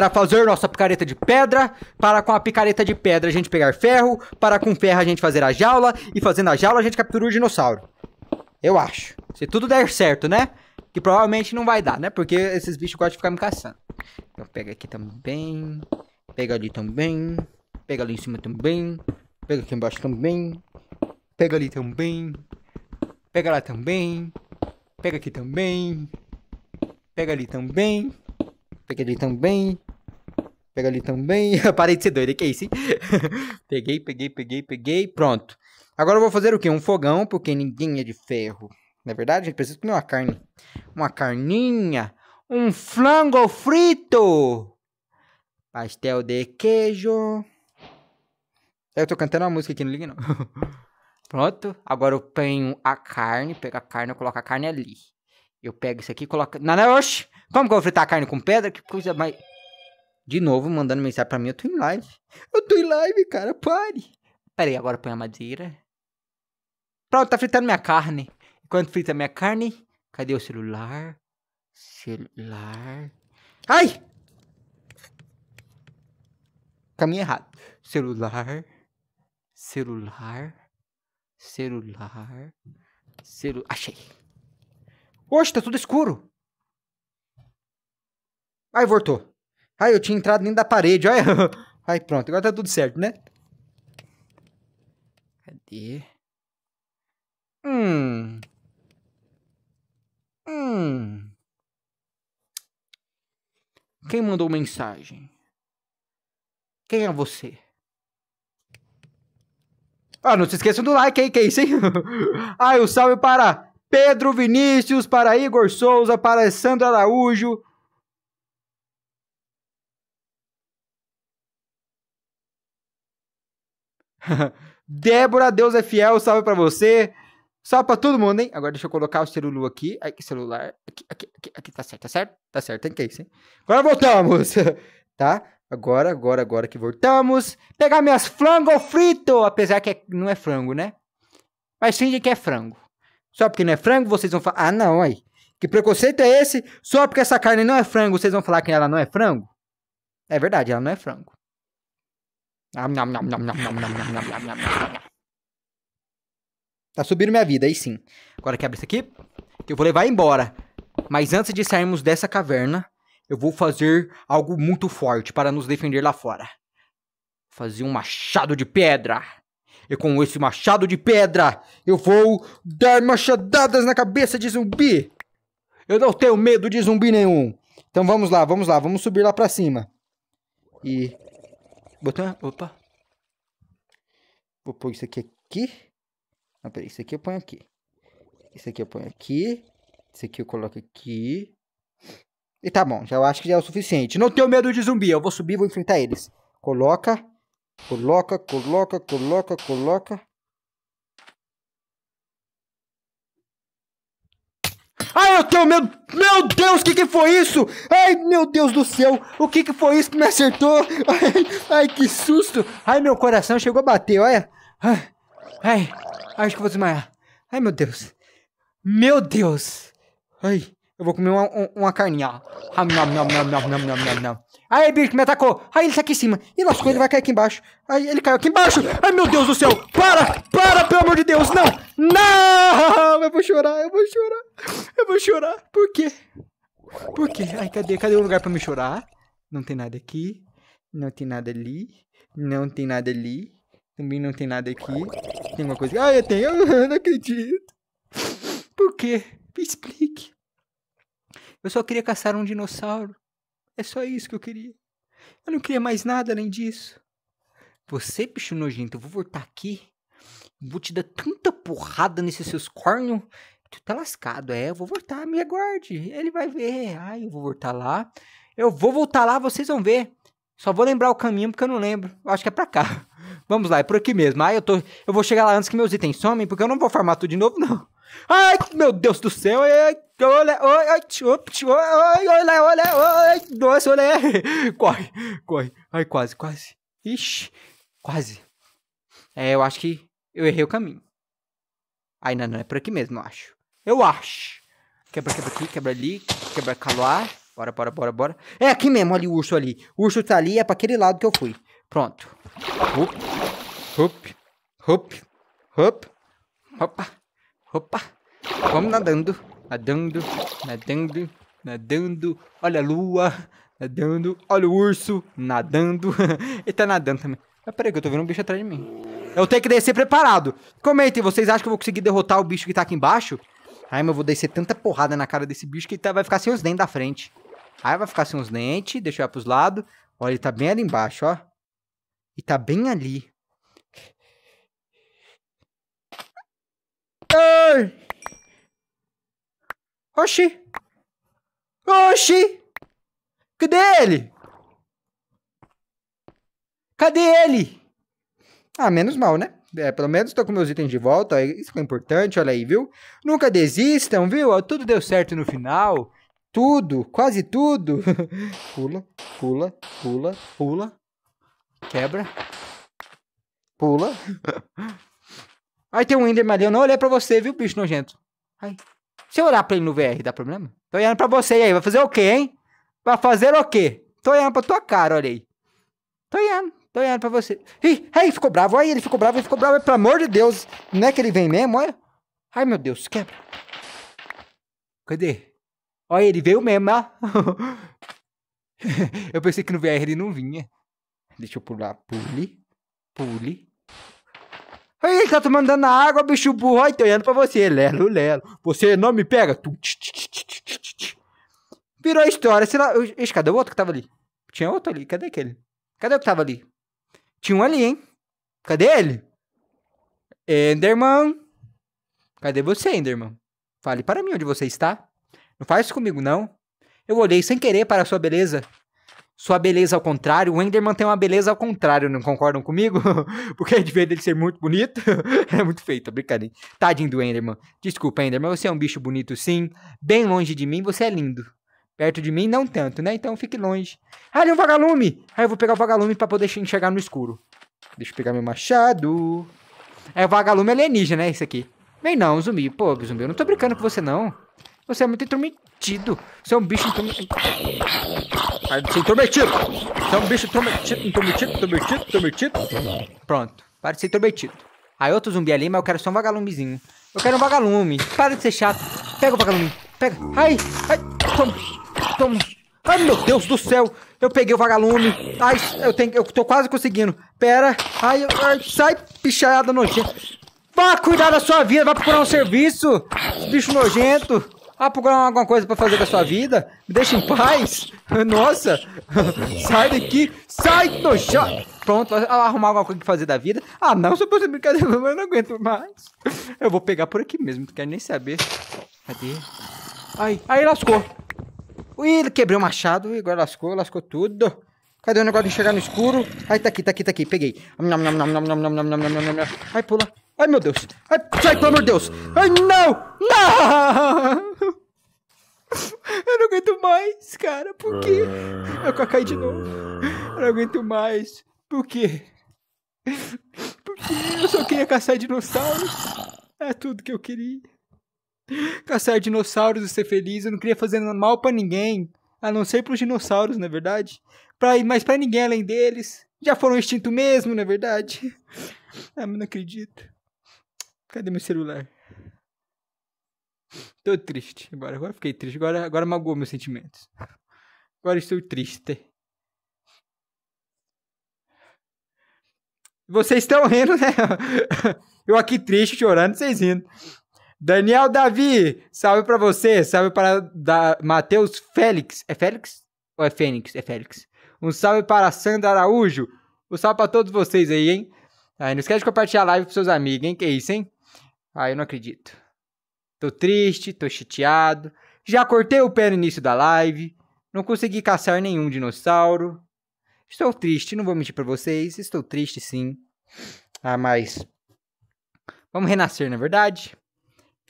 para fazer nossa picareta de pedra, para com a picareta de pedra a gente pegar ferro, para com ferro a gente fazer a jaula, e fazendo a jaula a gente captura o dinossauro. Eu acho. Se tudo der certo, né? Que provavelmente não vai dar, né? Porque esses bichos gostam de ficar me caçando. Então pega aqui também. Pega ali também. Pega ali em cima também. Pega aqui embaixo também. Pega ali também. Pega lá também. Pega aqui também. Pega ali também. Pega ali também. Pega ali também. Parei de ser doido, é que é isso, hein? peguei, peguei, peguei, peguei. Pronto. Agora eu vou fazer o quê? Um fogão, porque ninguém é de ferro. Na é verdade, a gente precisa comer uma carne. Uma carninha. Um frango frito. Pastel de queijo. Eu tô cantando uma música aqui, não liga não. Pronto. Agora eu ponho a carne. Pego a carne, eu coloco a carne ali. Eu pego isso aqui e coloco... Não, não, oxe. Como que eu vou fritar a carne com pedra? Que coisa mais... De novo, mandando mensagem pra mim, eu tô em live. Eu tô em live, cara, pare. Peraí, agora põe a madeira. Pronto, tá fritando minha carne. Enquanto frita minha carne, cadê o celular? Celular. Ai! Caminho errado. Celular. Celular. Celular. Celu... Achei. Oxe, tá tudo escuro. Aí, voltou. Ai, eu tinha entrado dentro da parede, olha. Ai, pronto, agora tá tudo certo, né? Cadê? Hum. Hum. Quem mandou mensagem? Quem é você? Ah, não se esqueçam do like aí, que é isso, hein? ah, o salve para Pedro Vinícius, para Igor Souza, para Sandra Araújo, Débora, Deus é fiel, salve para você. Salve pra todo mundo, hein? Agora deixa eu colocar o celular aqui. Aqui, celular. Aqui, aqui, aqui, aqui tá certo, tá certo? Tá certo, tem que isso, hein? Agora voltamos, tá? Agora, agora, agora que voltamos. Pegar minhas frango frito, apesar que é, não é frango, né? Mas finge que é frango. Só porque não é frango, vocês vão falar. Ah, não, aí. Que preconceito é esse? Só porque essa carne não é frango, vocês vão falar que ela não é frango? É verdade, ela não é frango. Tá subindo minha vida, aí sim. Agora quebra isso aqui, que eu vou levar embora. Mas antes de sairmos dessa caverna, eu vou fazer algo muito forte para nos defender lá fora. Fazer um machado de pedra. E com esse machado de pedra, eu vou dar machadadas na cabeça de zumbi. Eu não tenho medo de zumbi nenhum. Então vamos lá, vamos lá, vamos subir lá pra cima. E Botar. Opa. Vou pôr isso aqui aqui. Não, peraí, isso aqui eu ponho aqui. Isso aqui eu ponho aqui. Isso aqui eu coloco aqui. E tá bom, já eu acho que já é o suficiente. Não tenho medo de zumbi, eu vou subir e vou enfrentar eles. Coloca, coloca, coloca, coloca, coloca. Ai, ah, eu tenho medo. Meu Deus, o que que foi isso? Ai, meu Deus do céu. O que que foi isso que me acertou? Ai, ai que susto. Ai, meu coração chegou a bater, olha. Ai, ai, acho que vou desmaiar. Ai, meu Deus. Meu Deus. Ai, eu vou comer uma, uma carninha. Ai, não, não, não, não, não, não, não, não. Ai, bicho, me atacou. Ai, ele está aqui em cima. E lascou, ele vai cair aqui embaixo. Ai, ele caiu aqui embaixo. Ai, meu Deus do céu. Para, para, pelo amor de Deus. Não, não. Eu vou chorar, eu vou chorar vou chorar. Por quê? Por quê? Ai, cadê? Cadê o lugar pra me chorar? Não tem nada aqui. Não tem nada ali. Não tem nada ali. Também não tem nada aqui. Tem uma coisa. ai eu tenho. Eu não acredito. Por quê? Me explique. Eu só queria caçar um dinossauro. É só isso que eu queria. Eu não queria mais nada além disso. Você, bicho nojento, eu vou voltar aqui. Vou te dar tanta porrada nesses seus cornos tu tá lascado, é, eu vou voltar, me aguarde. Ele vai ver, ai, eu vou voltar lá. Eu vou voltar lá, vocês vão ver. Só vou lembrar o caminho porque eu não lembro. Eu acho que é pra cá. Vamos lá, é por aqui mesmo. Ai, eu tô. Eu vou chegar lá antes que meus itens somem, porque eu não vou farmar tudo de novo, não. Ai, meu Deus do céu! É, ai, olha, olha, olha, olha, olha, nossa, olha, é. corre, corre, ai, quase, quase, ixi, quase. É, eu acho que eu errei o caminho. Ai, não, não, é por aqui mesmo, eu acho. Eu acho. Quebra, quebra aqui, quebra ali, quebra calar. Bora, bora, bora, bora. É aqui mesmo, olha o urso ali. O urso tá ali, é pra aquele lado que eu fui. Pronto. Hup, hup, hup, hup. Opa, opa. Vamos nadando, nadando, nadando, nadando. Olha a lua, nadando. Olha o urso, nadando. Ele tá nadando também. Mas peraí que eu tô vendo um bicho atrás de mim. Eu tenho que descer preparado. Comentem, vocês acham que eu vou conseguir derrotar o bicho que tá aqui embaixo? Aí eu vou dar tanta porrada na cara desse bicho que tá, vai ficar sem os dentes da frente. Aí vai ficar sem os dentes, deixa eu ir pros lados. Olha, ele tá bem ali embaixo, ó. E tá bem ali. Ai! Oxi! Oxi! Cadê ele? Cadê ele? Ah, menos mal, né? É, pelo menos tô com meus itens de volta. É isso é importante, olha aí, viu? Nunca desistam, viu? Tudo deu certo no final. Tudo, quase tudo. pula, pula, pula, pula. Quebra. Pula. Aí tem um Enderman ali. Eu não olhei pra você, viu, bicho nojento? Ai. Se eu olhar pra ele no VR, dá problema? Tô olhando pra você aí. Vai fazer o quê, hein? Vai fazer o quê? Tô olhando pra tua cara, olha aí. Tô olhando. Tô olhando pra você. Ih, aí ficou bravo, aí ele ficou bravo, ele ficou bravo. Pelo amor de Deus, não é que ele vem mesmo, olha. É? Ai, meu Deus, quebra. Cadê? Olha, ele veio mesmo, ó. eu pensei que no VR ele não vinha. Deixa eu pular. Pule. Pule. Aí ele tá tomando na água, bicho burro. Ai, tô olhando pra você. Lelo, lelo. Você não me pega. Virou a história. Sei lá. Ixi, cadê o outro que tava ali? Tinha outro ali. Cadê aquele? Cadê o que tava ali? Tinha um ali, hein? Cadê ele? Enderman. Cadê você, Enderman? Fale para mim onde você está. Não faz isso comigo, não. Eu olhei sem querer para sua beleza. Sua beleza ao contrário. O Enderman tem uma beleza ao contrário, não concordam comigo? Porque de vez dele ser muito bonito, é muito feito é brincadeira. Tadinho do Enderman. Desculpa, Enderman, você é um bicho bonito sim. Bem longe de mim, você é lindo. Perto de mim, não tanto, né? Então fique longe. Ah, ali um vagalume! Aí eu vou pegar o vagalume pra poder enxergar no escuro. Deixa eu pegar meu machado. É o vagalume é alienígena, né? Isso aqui. Vem não, zumbi. Pô, zumbi, eu não tô brincando com você, não. Você é muito intrometido. Você é um bicho intrometido. Você intrometido. Você é um bicho intrometido, intrometido, intrometido, intrometido. Pronto. Para de ser intrometido. Aí outro zumbi ali, mas eu quero só um vagalumezinho. Eu quero um vagalume. Para de ser chato. Pega o vagalume. Pega. Ai, ai. Toma. Ai, ah, meu Deus do céu! Eu peguei o vagalume. Ai, eu tenho. Eu tô quase conseguindo. Pera. Ai, ai sai, pichada nojenta. Vá cuidar da sua vida, vai procurar um serviço. Bicho nojento. Ah, procurar alguma coisa para fazer da sua vida? Me deixa em paz? Nossa! Sai daqui! Sai, nojento! Pronto, arrumar alguma coisa que fazer da vida? Ah, não, se eu fosse brincadeira, eu não aguento mais. Eu vou pegar por aqui mesmo, não quero nem saber. Cadê? Ai, aí lascou. Ui, ele quebrou o machado. agora lascou, lascou tudo. Cadê o negócio de chegar no escuro? Ai, tá aqui, tá aqui, tá aqui. Peguei. Ai, pula. Ai, meu Deus. Ai, sai, pelo amor de Deus. Ai, não! Não! Eu não aguento mais, cara. Por quê? Eu caí de novo. Eu não aguento mais. Por quê? Porque eu só queria caçar dinossauros. É tudo que eu queria. caçar dinossauros e ser feliz. Eu não queria fazer mal para ninguém, a não ser pros dinossauros, na é verdade. Pra, mas para ninguém além deles. Já foram extinto mesmo, na é verdade. Ah, mas não acredito. Cadê meu celular? Tô triste agora. Agora fiquei triste. Agora, agora magoou meus sentimentos. Agora estou triste. Vocês estão rindo, né? Eu aqui triste, chorando, vocês rindo. Daniel Davi, salve para você, salve para da Matheus Félix. É Félix ou é Fênix? É Félix. Um salve para Sandra Araújo. Um salve para todos vocês aí, hein? Aí não esquece de compartilhar a live pros seus amigos, hein? Que é isso, hein? Ah, eu não acredito. Tô triste, tô chateado. Já cortei o pé no início da live. Não consegui caçar nenhum dinossauro. Estou triste, não vou mentir para vocês. Estou triste, sim. Ah, mas. Vamos renascer, na é verdade?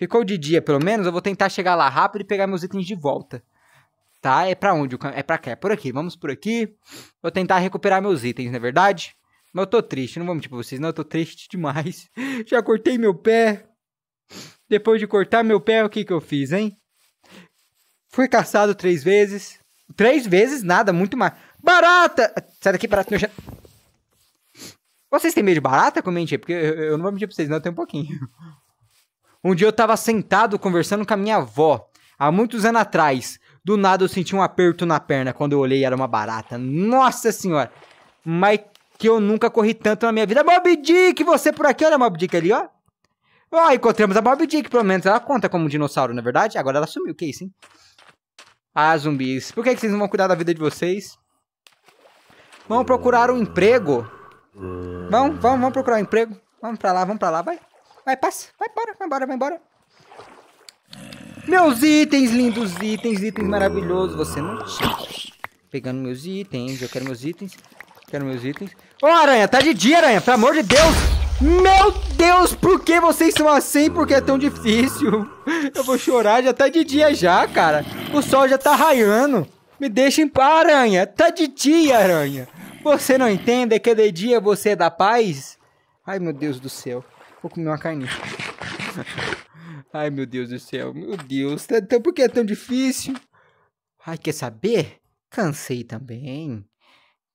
Ficou de dia, pelo menos, eu vou tentar chegar lá rápido e pegar meus itens de volta. Tá? É pra onde? É pra cá. É por aqui. Vamos por aqui. Vou tentar recuperar meus itens, não é verdade? Mas eu tô triste. Não vou mentir tipo, pra vocês, não. Eu tô triste demais. Já cortei meu pé. Depois de cortar meu pé, o que que eu fiz, hein? Fui caçado três vezes. Três vezes? Nada, muito mais. Barata! Sai daqui, barata. Já... Vocês têm medo de barata? Comente aí, porque eu não vou mentir pra vocês, não. Eu tenho um pouquinho. Um dia eu estava sentado conversando com a minha avó, há muitos anos atrás. Do nada eu senti um aperto na perna quando eu olhei era uma barata. Nossa senhora! Mas que eu nunca corri tanto na minha vida. Mob Dick, você por aqui, olha a Mob Dick ali, ó. Ó, oh, encontramos a Mob Dick, pelo menos ela conta como um dinossauro, na é verdade. Agora ela sumiu, que isso, hein? Ah, zumbis, por que, é que vocês não vão cuidar da vida de vocês? Vamos procurar um emprego. Vamos, vamos, vamos procurar um emprego. Vamos pra lá, vamos pra lá, vai. Vai, passa. Vai embora, vai embora, vai embora. Meus itens, lindos itens, itens maravilhosos. Você não tinha. Pegando meus itens, eu quero meus itens. Quero meus itens. Ô, oh, aranha, tá de dia, aranha, pelo amor de Deus. Meu Deus, por que vocês são assim? Porque é tão difícil. Eu vou chorar, já tá de dia já, cara. O sol já tá raiando. Me deixa em paz, aranha. Tá de dia, aranha. Você não entende é que é de dia você é da paz? Ai, meu Deus do céu. Vou comer uma carninha. Ai, meu Deus do céu, meu Deus. Então, por que é tão difícil? Ai, quer saber? Cansei também.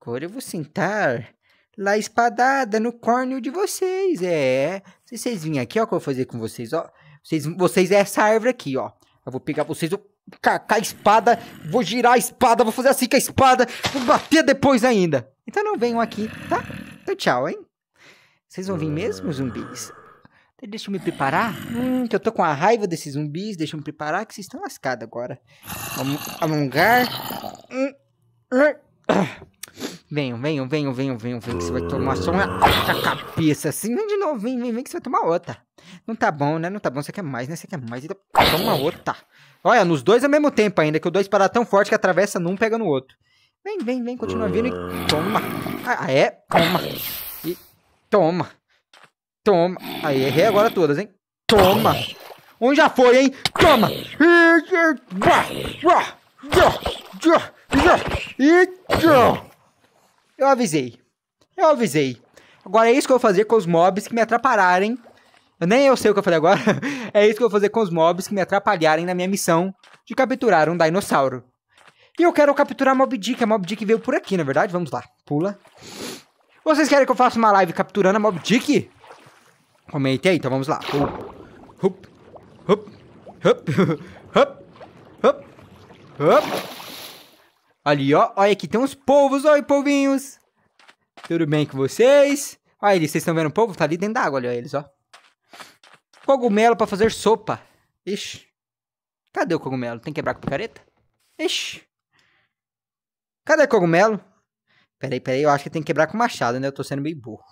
Agora eu vou sentar lá espadada no córneo de vocês, é. Se vocês virem aqui, ó, que eu vou fazer com vocês, ó. Vocês, vocês é essa árvore aqui, ó. Eu vou pegar vocês, vou cacar a espada, vou girar a espada, vou fazer assim com a espada, vou bater depois ainda. Então não venham aqui, tá? Então tchau, hein? Vocês vão vir mesmo, zumbis? Ah. Então deixa eu me preparar. Hum, que eu tô com a raiva desses zumbis. Deixa eu me preparar, que vocês estão lascados agora. Vamos alongar. Hum, hum. Venham, venham, venham, venham, venham, venham, que você vai tomar só uma cabeça assim. Vem de novo, vem, vem, vem, que você vai tomar outra. Não tá bom, né? Não tá bom, você quer mais, né? Você quer mais, então toma outra. Olha, nos dois ao mesmo tempo ainda, que o dois parar tão forte que atravessa num, pega no outro. Vem, vem, vem, continua vindo e toma. Ah, ah é? Toma. Toma. Toma. Aí, errei agora todas, hein? Toma. Um já foi, hein? Toma. Eu avisei. Eu avisei. Agora é isso que eu vou fazer com os mobs que me atrapalharem. Eu nem eu sei o que eu falei agora. é isso que eu vou fazer com os mobs que me atrapalharem na minha missão de capturar um dinossauro. E eu quero capturar Mob Dick. A Mob Dick veio por aqui, na verdade? Vamos lá. Pula. Vocês querem que eu faça uma live capturando a Mob Dick? Comente aí, então vamos lá. Hup, hup, hup, hup, hup, hup. Ali, ó. Olha aqui, tem uns polvos. Oi, polvinhos. Tudo bem com vocês? Olha ali, vocês estão vendo o polvo? Tá ali dentro da água, olha eles, ó. Cogumelo pra fazer sopa. Ixi. Cadê o cogumelo? Tem que quebrar com picareta? Ixi. Cadê o cogumelo? Peraí, peraí, eu acho que tem que quebrar com machado, né? Eu tô sendo meio burro.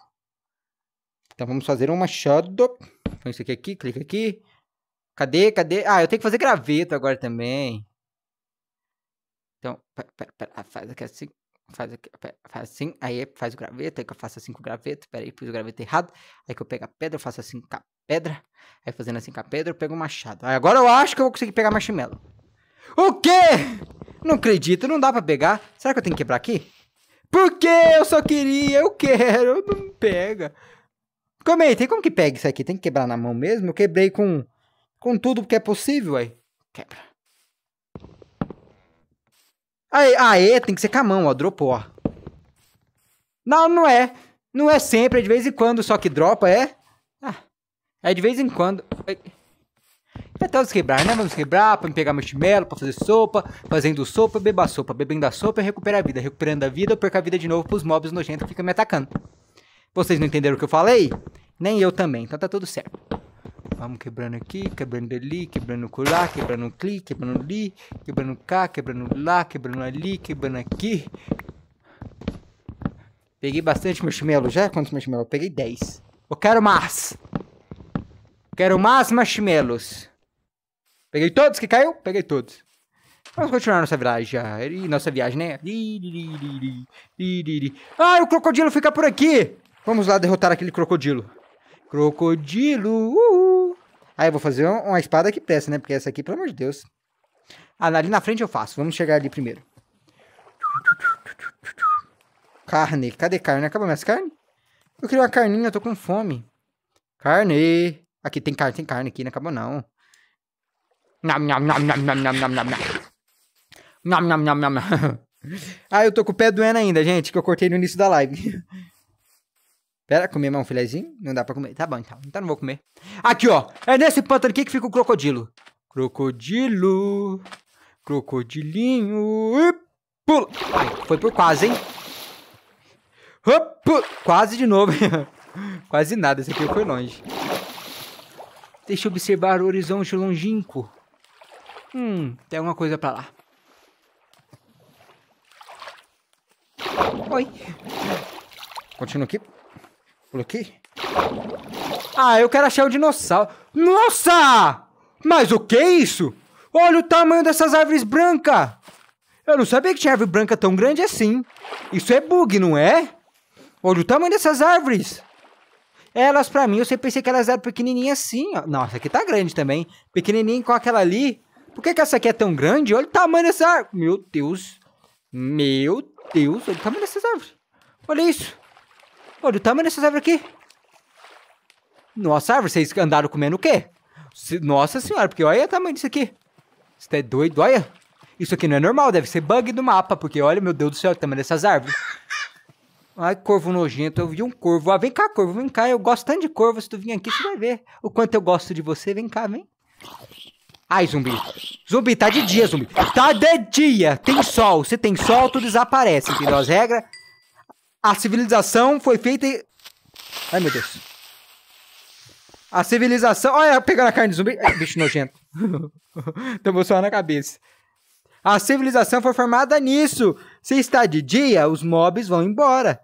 Então vamos fazer um machado. Põe então, isso aqui, aqui, clica aqui. Cadê, cadê? Ah, eu tenho que fazer graveto agora também. Então, pera, pera, faz aqui assim. Faz, aqui, faz assim, aí faz o graveto, aí que eu faço assim com o graveto, peraí, pus o graveto errado, aí que eu pego a pedra, eu faço assim com a pedra, aí fazendo assim com a pedra, eu pego o machado. Aí agora eu acho que eu vou conseguir pegar marshmallow. O quê? Não acredito, não dá pra pegar. Será que eu tenho que quebrar aqui? Porque eu só queria, eu quero, não pega. Comentei, como que pega isso aqui? Tem que quebrar na mão mesmo? Eu quebrei com, com tudo que é possível, aí. Quebra. Aê, aê, tem que ser com a mão, ó, dropou, ó. Não, não é. Não é sempre, é de vez em quando só que dropa, é? Ah, é de vez em quando. Ai. E até os quebrar, né? Vamos quebrar pra me pegar meu chinelo, pra fazer sopa. Fazendo sopa, beba sopa. Bebendo a sopa, eu recupero a vida. Recuperando a vida, eu perco a vida de novo pros mobs nojentos que ficam me atacando. Vocês não entenderam o que eu falei? Nem eu também, então tá tudo certo. Vamos quebrando aqui, quebrando ali, quebrando lá, quebrando ali, quebrando ali, quebrando cá, quebrando lá, quebrando ali, quebrando aqui. Peguei bastante meu já? Quantos meu Peguei 10. Eu quero mais! Quero mais marshmallows. Peguei todos que caiu? Peguei todos. Vamos continuar nossa viagem. Nossa viagem, né? Ah, o crocodilo fica por aqui. Vamos lá derrotar aquele crocodilo. Crocodilo. Uhul. Aí eu vou fazer uma espada que presta, né? Porque essa aqui, pelo amor de Deus. Ah, ali na frente eu faço. Vamos chegar ali primeiro. Carne. Cadê carne? Acabou minhas carnes? Eu queria uma carninha, eu tô com fome. Carne. Aqui tem carne, tem carne aqui, não acabou não. Nham, nham, nham, nham, nham, nham, nham, nham. Nham, nham, nham, nham. Ah, eu tô com o pé doendo ainda, gente, que eu cortei no início da live. Pera, comer mais um filézinho? Não dá pra comer. Tá bom, então. Então não vou comer. Aqui, ó. É nesse pântano aqui que fica o crocodilo. Crocodilo. Crocodilinho. E pula. Ai, foi por quase, hein? Opa, quase de novo. quase nada. Esse aqui foi longe. Deixa eu observar o horizonte longínquo. Hum, tem alguma coisa para lá. Oi. Continua aqui. Por aqui. Ah, eu quero achar o dinossauro. Nossa! Mas o que é isso? Olha o tamanho dessas árvores brancas! Eu não sabia que tinha árvore branca tão grande assim. Isso é bug, não é? Olha o tamanho dessas árvores. Elas, para mim, eu sempre pensei que elas eram pequenininhas assim, ó. Nossa, essa aqui tá grande também. Pequenininha com aquela ali. Por que, que essa aqui é tão grande? Olha o tamanho dessa árvore. Meu Deus. Meu Deus. Olha o tamanho dessas árvores. Olha isso. Olha o tamanho dessas árvores aqui. Nossa, árvore, vocês andaram comendo o quê? Nossa senhora, porque olha o tamanho disso aqui. Você tá doido? Olha. Isso aqui não é normal, deve ser bug do mapa, porque olha, meu Deus do céu, o tamanho dessas árvores. Ai, corvo nojento, eu vi um corvo. Ah, vem cá, corvo, vem cá. Eu gosto tanto de corvo. Se tu vir aqui, você vai ver o quanto eu gosto de você. Vem cá, vem. Ai, zumbi. Zumbi, tá de dia, zumbi. Tá de dia. Tem sol. Se tem sol, tu desaparece, entendeu as regras? A civilização foi feita e... Ai, meu Deus. A civilização... Olha, pegando a carne de zumbi. Ai, bicho nojento. Tomou só na cabeça. A civilização foi formada nisso. Se está de dia, os mobs vão embora.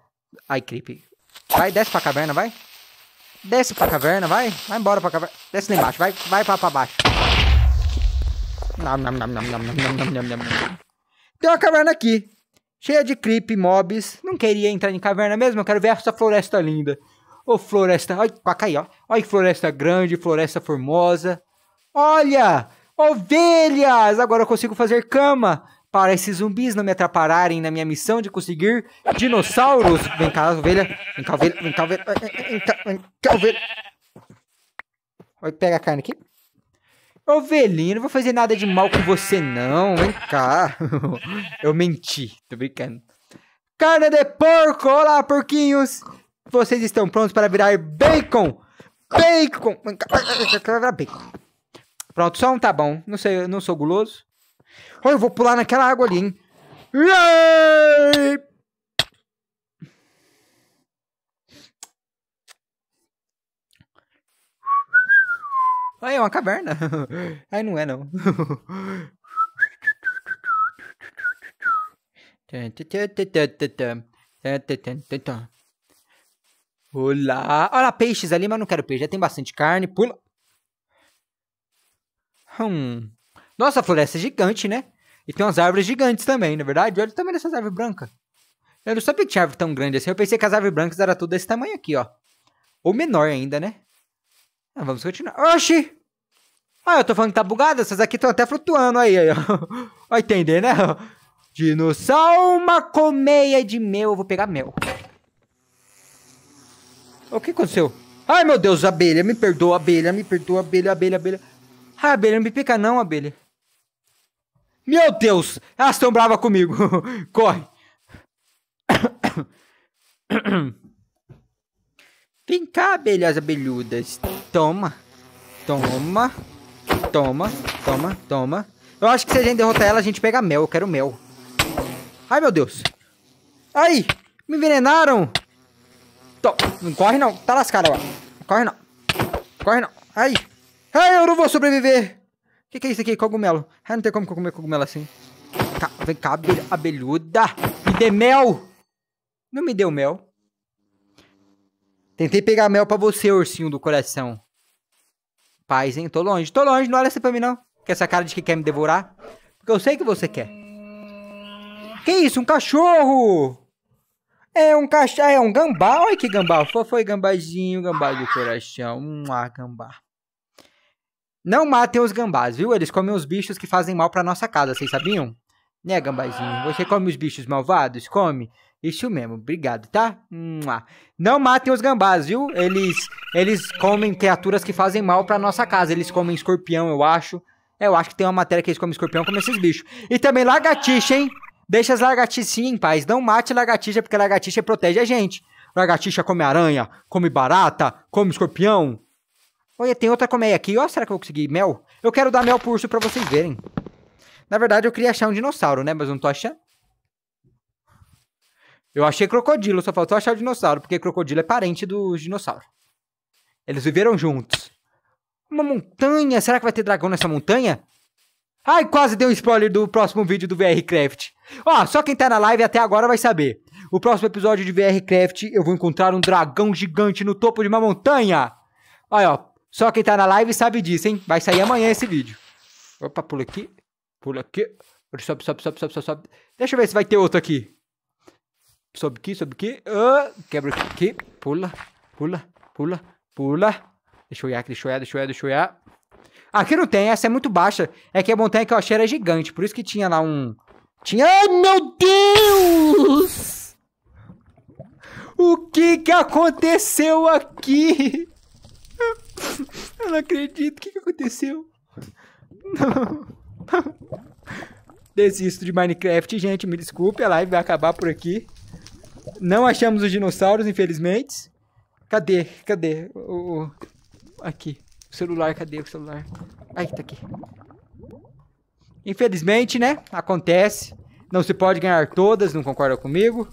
Ai, creep. Vai, desce pra caverna, vai. Desce pra caverna, vai. Vai embora pra caverna. Desce lá embaixo, vai, vai pra, pra baixo. nam, nam, nam, nam, nam, nam, nam, nam, Tem uma caverna aqui. Cheia de creep, mobs. Não queria entrar em caverna mesmo, eu quero ver essa floresta linda. Ô, oh, floresta. Olha, coca ó. Olha que floresta grande, floresta formosa. Olha! Ovelhas! Agora eu consigo fazer cama para esses zumbis não me atrapalharem na minha missão de conseguir dinossauros. Vem cá, ovelha. Vem cá, ovelha. Vem cá, ovelha. Vem cá, vem cá ovelha. Vai pegar a carne aqui. Ovelhinha, não vou fazer nada de mal com você, não. Vem cá. Eu menti. Tô brincando. Carne de porco! Olá, porquinhos! Vocês estão prontos para virar bacon? Bacon! Vem cá. Bacon. Pronto, só um tá bom. Não sei, eu não sou guloso. Olha, eu vou pular naquela água ali, hein? Yay! Aí é uma caverna. Aí não é não. Olá. Olha peixes ali, mas não quero peixe. Já tem bastante carne. Pula. Hum. Nossa, a floresta é gigante, né? E tem umas árvores gigantes também, na é verdade. Olha o tamanho dessas árvores brancas. Eu não sabia que tinha árvore tão grande assim. Eu pensei que as árvores brancas eram tudo desse tamanho aqui, ó. Ou menor ainda, né? Ah, vamos continuar. Oxi! Ah, eu tô falando que tá bugado. Essas aqui estão até flutuando aí, aí, ó. Vai entender, né? Dinossauro, uma colmeia de mel. Eu vou pegar mel. O que aconteceu? Ai, meu Deus, abelha. Me perdoa, abelha. Me perdoa, abelha, abelha, abelha. Ah, abelha, não me pica não, abelha. Meu Deus, elas estão bravas comigo. Corre. Vem cá, abelhas abelhudas. Toma. Toma. Toma. Toma. Toma. Eu acho que se a gente derrotar ela, a gente pega mel. Eu quero mel. Ai, meu Deus. Ai, me envenenaram. Tô. Não corre, não. Tá lascado, ó. Corre, não. Corre, não. Ai. Ai, eu não vou sobreviver que, que é isso aqui? Cogumelo. Ah, não tem como comer cogumelo assim. Ca vem cá, abelhuda. Me dê mel! Não me deu mel. Tentei pegar mel pra você, ursinho do coração. Paz, hein? Tô longe. Tô longe, não olha assim pra mim, não. Com essa cara de que quer me devorar. Porque eu sei que você quer. Que isso? Um cachorro! É um cachorro. É um gambá. Olha que gambá. Foi, foi gambazinho, gambá do coração. Um ah, gambá. Não matem os gambás, viu? Eles comem os bichos que fazem mal pra nossa casa, vocês sabiam? Né, gambazinho? Você come os bichos malvados? Come? Isso mesmo, obrigado, tá? Não matem os gambás, viu? Eles eles comem criaturas que fazem mal pra nossa casa. Eles comem escorpião, eu acho. Eu acho que tem uma matéria que eles comem escorpião, comem esses bichos. E também lagartixa, hein? Deixa as lagartixinhas em paz. Não mate lagartixa, porque lagartixa protege a gente. Lagartixa come aranha, come barata, come escorpião, Olha, tem outra colmeia aqui. Ó, será que eu vou conseguir mel? Eu quero dar mel pro urso pra vocês verem. Na verdade, eu queria achar um dinossauro, né? Mas eu não tô achando. Eu achei crocodilo, só faltou achar o dinossauro, porque crocodilo é parente dos dinossauros. Eles viveram juntos. Uma montanha? Será que vai ter dragão nessa montanha? Ai, quase deu um spoiler do próximo vídeo do VRCraft. Ó, só quem tá na live até agora vai saber. O próximo episódio de VRCraft, eu vou encontrar um dragão gigante no topo de uma montanha. Olha, ó, só quem tá na live sabe disso, hein? Vai sair amanhã esse vídeo. Opa, pula aqui. Pula aqui. Sobe, sobe, sobe, sobe, sobe, sobe. Deixa eu ver se vai ter outro aqui. Sobe aqui, sobe aqui. Ah, quebra aqui. Pula, pula, pula, pula. Deixa eu olhar aqui, deixa eu olhar, deixa eu olhar, deixa eu olhar. Aqui não tem, essa é muito baixa. É que a montanha que eu achei era gigante, por isso que tinha lá um... Tinha... Ai, meu Deus! O que que aconteceu aqui? Eu não acredito. O que, que aconteceu? Não. Desisto de Minecraft, gente. Me desculpe, a live vai acabar por aqui. Não achamos os dinossauros, infelizmente. Cadê? Cadê? O, Aqui. O celular, cadê o celular? Aí, tá aqui. Infelizmente, né? Acontece. Não se pode ganhar todas, não concorda comigo?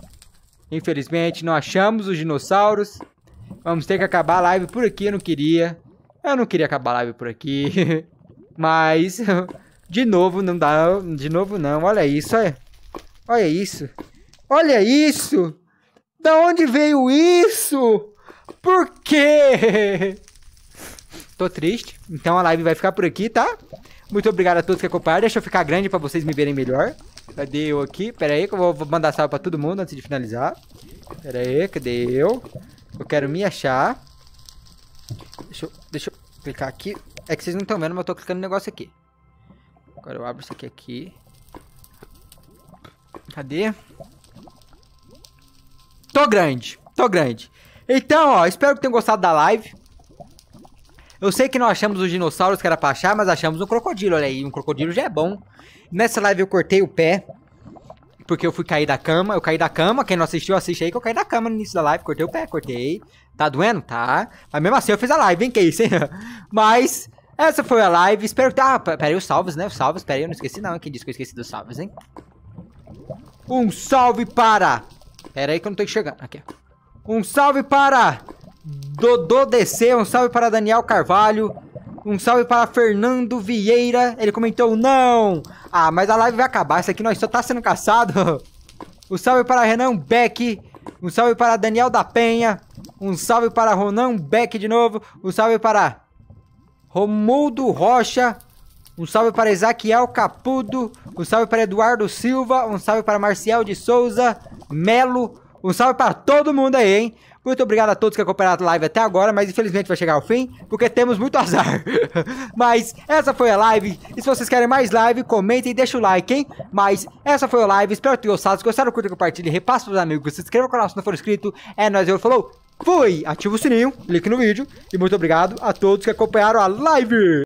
Infelizmente, não achamos os dinossauros. Vamos ter que acabar a live por aqui, eu não queria. Eu não queria acabar a live por aqui. Mas, de novo, não dá. De novo, não. Olha isso, olha. Olha isso. Olha isso! Da onde veio isso? Por quê? Tô triste. Então a live vai ficar por aqui, tá? Muito obrigado a todos que acompanharam. Deixa eu ficar grande pra vocês me verem melhor. Cadê eu aqui? Pera aí que eu vou mandar salve pra todo mundo antes de finalizar. Pera aí, cadê eu? Eu quero me achar. Deixa eu, deixa eu clicar aqui. É que vocês não estão vendo, mas eu tô clicando no negócio aqui. Agora eu abro isso aqui aqui. Cadê? Tô grande, tô grande. Então, ó, espero que tenham gostado da live. Eu sei que não achamos os dinossauros que era pra achar, mas achamos um crocodilo, olha aí. Um crocodilo já é bom. Nessa live eu cortei o pé porque eu fui cair da cama, eu caí da cama, quem não assistiu, assiste aí que eu caí da cama no início da live, cortei o pé, cortei. Tá doendo? Tá. Mas mesmo assim eu fiz a live, hein, que isso, hein? Mas, essa foi a live, espero... Ah, peraí, os salvos, né, os salvos, peraí, eu não esqueci não, quem disse que eu esqueci dos salvos, hein? Um salve para... aí que eu não tô chegar aqui, Um salve para... Dodô DC, um salve para Daniel Carvalho, um salve para Fernando Vieira. Ele comentou não. Ah, mas a live vai acabar. Isso aqui nós só tá sendo caçado. Um salve para Renan Beck. Um salve para Daniel da Penha. Um salve para Ronan Beck de novo. Um salve para Romuldo Rocha. Um salve para Isaquiel Capudo. Um salve para Eduardo Silva. Um salve para Marcial de Souza. Melo. Um salve para todo mundo aí, hein? Muito obrigado a todos que acompanharam a live até agora, mas infelizmente vai chegar ao fim, porque temos muito azar. mas essa foi a live. E se vocês querem mais live, comentem e deixem o like, hein? Mas essa foi a live. Espero que tenham gostado. Se gostaram, curta, compartilhe, repasse pros amigos. Se inscreva no canal se não for inscrito. É nóis, eu falou. Fui! Ativa o sininho, clique no vídeo. E muito obrigado a todos que acompanharam a live.